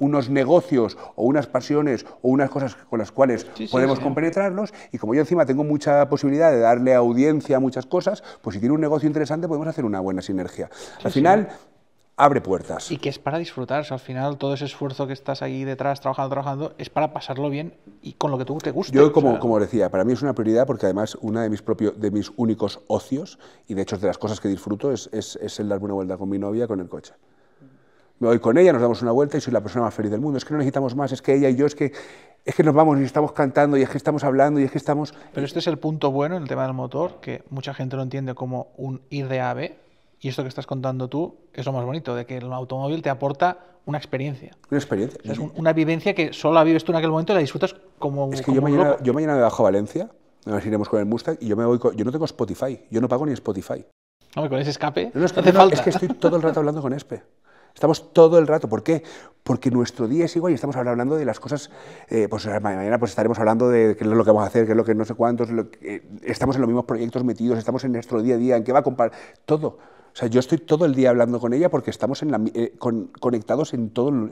unos, negocios o unas pasiones o unas cosas con las cuales podemos compenetrarlos y como yo encima tengo mucha posibilidad de darle audiencia a muchas cosas, pues si tiene un negocio interesante podemos hacer una buena sinergia. al final abre puertas. Y que es para disfrutar, al final todo ese esfuerzo que estás ahí detrás trabajando, trabajando, es para pasarlo bien y con lo que tú te guste. Yo, como, como decía, para mí es una prioridad porque además una de mis, propios, de mis únicos ocios y de hecho de las cosas que disfruto es, es, es el darme una vuelta con mi novia con el coche me voy con ella, nos damos una vuelta y soy la persona más feliz del mundo. Es que no necesitamos más, es que ella y yo, es que, es que nos vamos y estamos cantando y es que estamos hablando y es que estamos... Pero este es el punto bueno en el tema del motor, que mucha gente lo entiende como un ir de ave, y esto que estás contando tú es lo más bonito, de que el automóvil te aporta una experiencia. Una experiencia. es una vivencia que solo la vives tú en aquel momento y la disfrutas como Es que yo, mañana, me bajo a Valencia, nos iremos con el Mustang y yo me voy yo no tengo Spotify, yo no pago ni Spotify. No, con ese escape, no, falta. es que estoy todo el rato hablando con Espe. Estamos todo el rato. ¿Por qué? Porque nuestro día es igual y estamos hablando de las cosas, eh, pues mañana pues estaremos hablando de qué es lo que vamos a hacer, qué es lo que no sé cuántos, eh, estamos en los mismos proyectos metidos, estamos en nuestro día a día, en qué va a comprar, todo. O sea, yo estoy todo el día hablando con ella porque estamos en la, eh, conectados en todo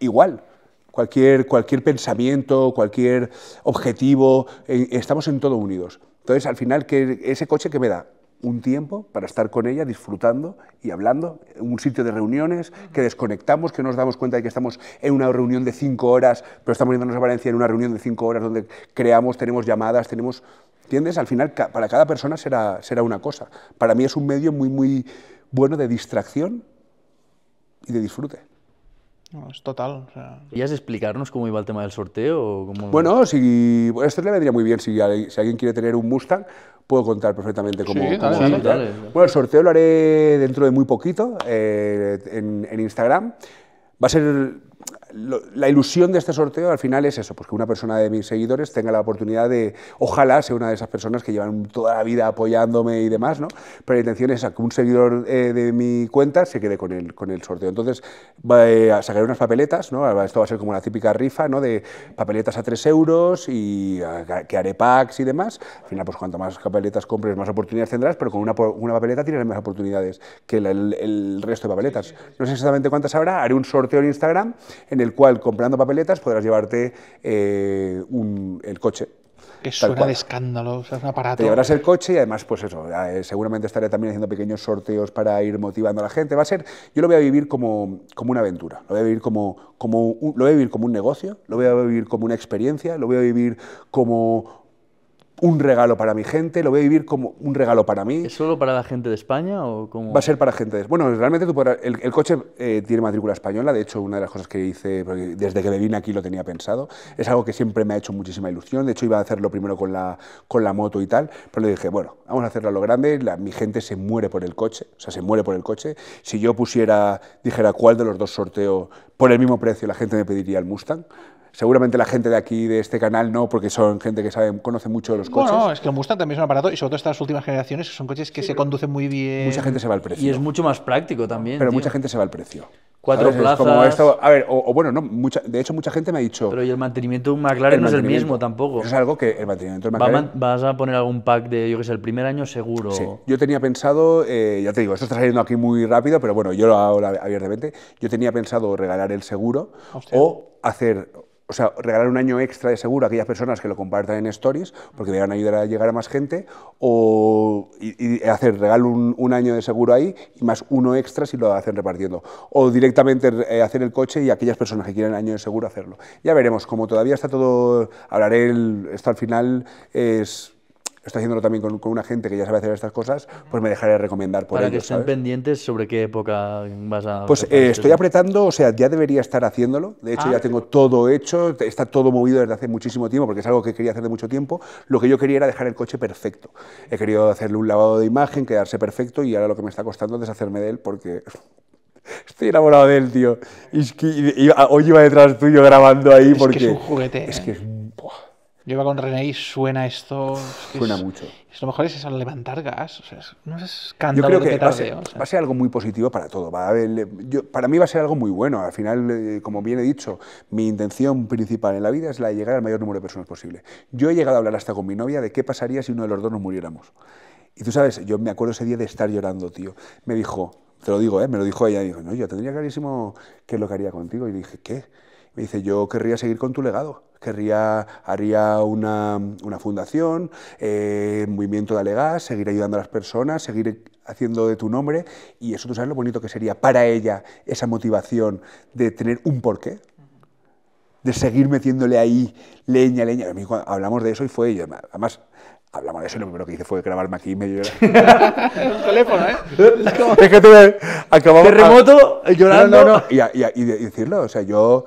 igual. Cualquier, cualquier pensamiento, cualquier objetivo, estamos en todo unidos. Entonces, al final, que ese coche que me da un tiempo para estar con ella disfrutando y hablando, un sitio de reuniones, que desconectamos, que nos damos cuenta de que estamos en una reunión de cinco horas, pero estamos yéndonos a Valencia en una reunión de cinco horas donde creamos, tenemos llamadas, tenemos... ¿Entiendes? Al final, para cada persona será, será una cosa. Para mí es un medio muy, muy bueno de distracción y de disfrute es total. O sea... explicarnos cómo iba el tema del sorteo? Bueno, si, esto le vendría muy bien. Si, alguien quiere tener un Mustang, puedo contar perfectamente cómo. Sí, bueno, el sorteo lo haré dentro de muy poquito eh, en, en Instagram. Va a ser la ilusión de este sorteo al final es eso, pues que una persona de mis seguidores tenga la oportunidad de, ojalá sea una de esas personas que llevan toda la vida apoyándome y demás, ¿no? Pero la intención es que un seguidor eh, de mi cuenta se quede con el, con el sorteo. Entonces, va, eh, a sacar unas papeletas, ¿no? Esto va a ser como la típica rifa, ¿no? De papeletas a 3 euros y que haré packs y demás. Al final, pues cuanto más papeletas compres, más oportunidades tendrás, pero con una, una papeleta tienes más oportunidades que el, el resto de papeletas. No sé exactamente cuántas habrá, haré un sorteo en Instagram en el cual comprando papeletas podrás llevarte eh, el coche. Que suena de escándalo, o es un aparato. Te llevarás el coche y además, pues eso, eh, seguramente estaré también haciendo pequeños sorteos para ir motivando a la gente. Va a ser, yo lo voy a vivir como, como una aventura, lo voy a vivir como, como lo voy a vivir como un negocio, lo voy a vivir como una experiencia, lo voy a vivir como un regalo para mi gente, lo voy a vivir como un regalo para mí. ¿Es solo para la gente de España o Va a ser para gente de Bueno, realmente tú podrás, el, coche eh, tiene matrícula española, de hecho una de las cosas que hice, desde que me vine aquí lo tenía pensado, es algo que siempre me ha hecho muchísima ilusión, de hecho iba a hacerlo primero con la, con la moto y tal, pero le dije, bueno, vamos a hacerlo a lo grande, mi gente se muere por el coche, o sea, se muere por el coche. Si yo pusiera, dijera cuál de los dos sorteo por el mismo precio, la gente me pediría el Mustang Seguramente la gente de aquí, de este canal, no, porque son gente que sabe, conoce mucho de los coches. No, es que el Mustang también es un aparato, y sobre todo estas últimas generaciones, que son coches que se conducen muy bien. Mucha gente se va al precio. Y es mucho más práctico también. Pero mucha gente se va al precio. Cuatro plazas. a ver, o, bueno, no, mucha, de hecho mucha gente me ha dicho... Pero y el mantenimiento de un McLaren no es el mismo tampoco. es algo que el mantenimiento vas a poner algún pack de, yo qué sé, el primer año seguro. Sí, yo tenía pensado, eh, ya te digo, esto está saliendo aquí muy rápido, pero bueno, yo lo hago abiertamente, yo tenía pensado regalar el seguro o hacer o sea, regalar un año extra de seguro a aquellas personas que lo compartan en stories, porque deberán a ayudar a llegar a más gente, o hacer regalo un, año de seguro ahí y más uno extra si lo hacen repartiendo. O directamente eh, hacer el coche y aquellas personas que quieran año de seguro hacerlo. Ya veremos, como todavía está todo, hablaré, el, al final es estoy haciéndolo también con, una gente que ya sabe hacer estas cosas, pues me dejaré recomendar por Para que estén pendientes sobre qué época vas a... Pues eh, este estoy apretando, o sea, ya debería estar haciéndolo, de hecho ah. ya tengo todo hecho, está todo movido desde hace muchísimo tiempo, porque es algo que quería hacer de mucho tiempo, lo que yo quería era dejar el coche perfecto. He querido hacerle un lavado de imagen, quedarse perfecto, y ahora lo que me está costando es deshacerme de él, porque Estoy enamorado de él, tío. y, ah, hoy iba detrás tuyo grabando ahí es porque. Que es un juguete. que eh. Yo iba con René y suena esto. suena mucho. Es, lo mejor es al levantar gas. O sea, no es escándalo. Yo que, va, a ser, algo muy positivo para todo. Va a yo, para mí va a ser algo muy bueno. Al final, eh, como bien he dicho, mi intención principal en la vida es la de llegar al mayor número de personas posible. Yo he llegado a hablar hasta con mi novia de qué pasaría si uno de los dos nos muriéramos. Y tú sabes, yo me acuerdo ese día de estar llorando, tío. Me dijo, te lo digo, ¿eh? me lo dijo ella, y dijo, no, yo tendría clarísimo qué es lo que haría contigo. Y dije, ¿qué? me dice, yo querría seguir con tu legado, querría, haría una, una fundación, eh, movimiento de Alegas, seguir ayudando a las personas, seguir haciendo de tu nombre, y eso tú sabes lo bonito que sería para ella esa motivación de tener un porqué, de seguir metiéndole ahí leña, leña. A mí, hablamos de eso y fue ella. Además, hablamos de eso y lo primero que hice fue grabarme aquí medio Es un teléfono, ¿eh? es que tuve. Acabamos. Terremoto, ah, llorando. Y, y, decirlo, o sea, yo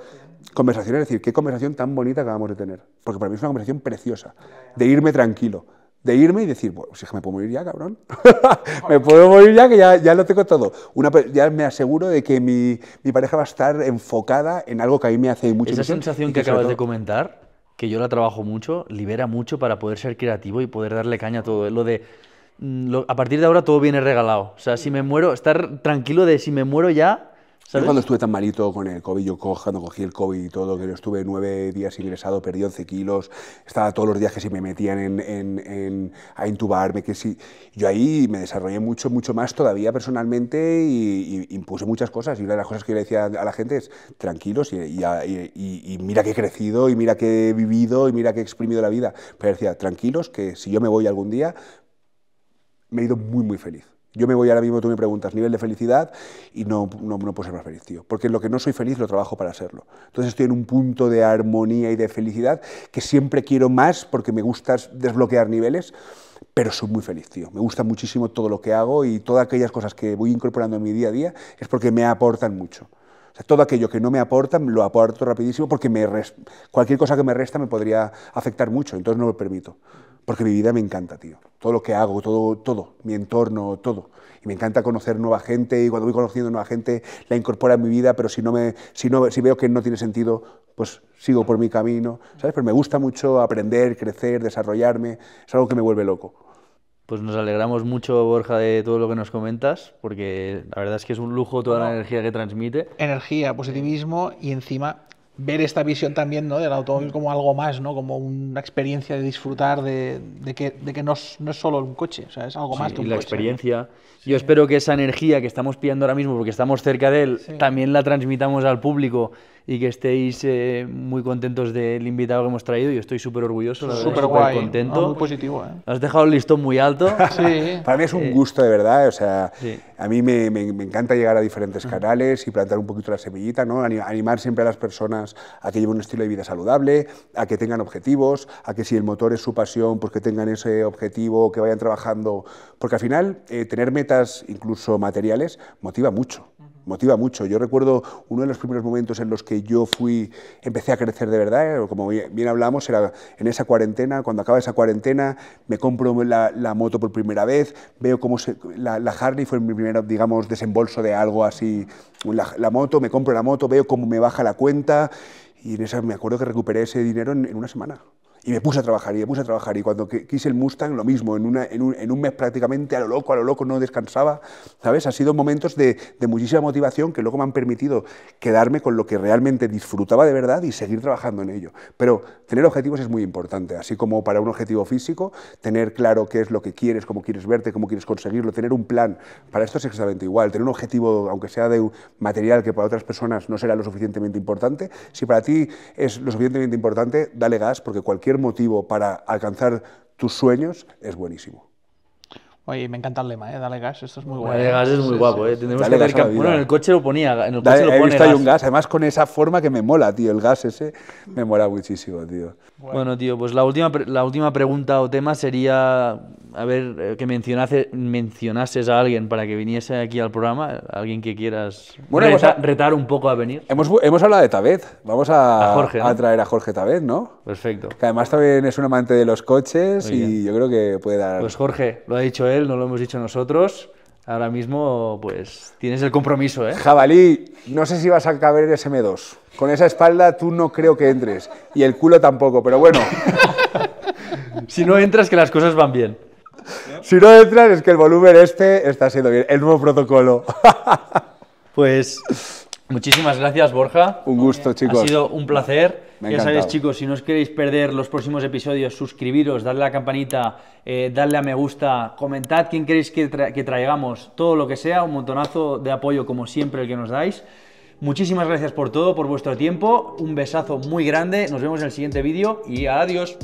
conversaciones, es decir, qué conversación tan bonita acabamos de tener. Porque para mí es una conversación preciosa, de irme tranquilo, de irme y decir, bueno, si es que me puedo morir ya, cabrón. me puedo morir ya, que ya, ya lo tengo todo. Una, ya me aseguro de que mi, mi, pareja va a estar enfocada en algo que a mí me hace mucho Esa sensación que, acabas de comentar, que yo la trabajo mucho, libera mucho para poder ser creativo y poder darle caña a todo. ¿eh? Lo de mm, a partir de ahora todo viene regalado. O sea, si me muero, estar tranquilo de si me muero ya, ¿Sabes? cuando estuve tan malito con el COVID, yo cuando cogí el COVID y todo, que estuve nueve días ingresado, perdí 11 kilos, estaba todos los días que si me metían en, en, en, a intubarme, que si... Yo ahí me desarrollé mucho, mucho más todavía personalmente y, impuse muchas cosas. Y una de las cosas que yo le decía a la gente es, tranquilos y, y, mira que he crecido y mira que he vivido y mira que he exprimido la vida. Pero decía, tranquilos, que si yo me voy algún día, me he ido muy, muy feliz. Yo me voy ahora mismo, tú me preguntas, nivel de felicidad, y no, puedo ser más feliz, tío. Porque lo que no soy feliz lo trabajo para serlo. Entonces estoy en un punto de armonía y de felicidad que siempre quiero más porque me gusta desbloquear niveles, pero soy muy feliz, tío. Me gusta muchísimo todo lo que hago y todas aquellas cosas que voy incorporando en mi día a día es porque me aportan mucho. O sea, todo aquello que no me aporta lo aporto rapidísimo porque me cualquier cosa que me resta me podría afectar mucho, entonces no lo permito porque mi vida me encanta, tío. Todo lo que hago, todo, todo, mi entorno, todo. Y me encanta conocer nueva gente y cuando voy conociendo nueva gente la incorpora en mi vida, pero si no me si no si veo que no tiene sentido, pues sigo por mi camino, ¿sabes? Pero me gusta mucho aprender, crecer, desarrollarme, es algo que me vuelve loco. Pues nos alegramos mucho, Borja, de todo lo que nos comentas, porque la verdad es que es un lujo toda la energía que transmite. Energía, positivismo y encima ver esta visión también ¿no? del automóvil como algo más, ¿no? como una experiencia de disfrutar de, de que, de que no, es solo un coche, es algo más que y la experiencia, yo espero que esa energía que estamos pillando ahora mismo, porque estamos cerca de él, también la transmitamos al público y que estéis eh, muy contentos del invitado que hemos traído. Yo estoy súper orgulloso, súper contento. Ah, muy positivo, ¿eh? Has dejado el listón muy alto. sí. Para mí es un eh, gusto, de verdad. O sea, a mí me, encanta llegar a diferentes mm. canales y plantar un poquito la semillita, ¿no? Animar siempre a las personas a que lleven un estilo de vida saludable, a que tengan objetivos, a que si el motor es su pasión, pues que tengan ese objetivo, que vayan trabajando. Porque al final, eh, tener metas incluso materiales, motiva mucho. Motiva mucho. Yo recuerdo uno de los primeros momentos en los que yo fui, empecé a crecer de verdad, eh, como bien hablamos, era en esa cuarentena, cuando acaba esa cuarentena, me compro la, moto por primera vez, veo cómo la, Harley fue mi primer, digamos, desembolso de algo así, la, moto, me compro la moto, veo cómo me baja la cuenta y en esa, me acuerdo que recuperé ese dinero en una semana. Y me puse a trabajar, y me puse a trabajar. Y cuando quise el Mustang, lo mismo, en, una, en, un, en un, mes prácticamente a lo loco, a lo loco, no descansaba. ¿Sabes? Han sido momentos de, de, muchísima motivación que luego me han permitido quedarme con lo que realmente disfrutaba de verdad y seguir trabajando en ello. Pero tener objetivos es muy importante, así como para un objetivo físico, tener claro qué es lo que quieres, cómo quieres verte, cómo quieres conseguirlo, tener un plan. Para esto es exactamente igual. Tener un objetivo, aunque sea de material que para otras personas no será lo suficientemente importante, si para ti es lo suficientemente importante, dale gas, porque cualquier cualquier motivo para alcanzar tus sueños es buenísimo. Oye, me encanta el lema, ¿eh? Dale gas, esto es muy guapo. Dale gas es muy guapo, ¿eh? Tenemos que Bueno, en el coche lo ponía, en el coche lo pone un gas, además con esa forma que me mola, tío, el gas ese me mola muchísimo, tío. Bueno, tío, pues la última, la última pregunta o tema sería, a ver, eh, que mencionases a alguien para que viniese aquí al programa, alguien que quieras retar un poco a venir. Hemos, hablado de Tabet, vamos a, a, traer a Jorge Tabet, ¿no? Perfecto. Que además también es un amante de los coches y yo creo que puede dar... Pues Jorge, lo ha dicho él no lo hemos dicho nosotros. Ahora mismo, pues, tienes el compromiso, ¿eh? Jabalí, no sé si vas a caber SM2. Con esa espalda tú no creo que entres. Y el culo tampoco, pero bueno. si no entras, que las cosas van bien. Si no entras, es que el volumen este está siendo bien. El nuevo protocolo. pues, muchísimas gracias, Borja. Un gusto, chicos. Ha sido un placer ya sabéis, chicos, si no os queréis perder los próximos episodios, suscribiros, darle a la campanita, eh, darle a me gusta, comentad quién queréis que traigamos, todo lo que sea, un montonazo de apoyo, como siempre, el que nos dais. Muchísimas gracias por todo, por vuestro tiempo. Un besazo muy grande. Nos vemos en el siguiente vídeo y adiós.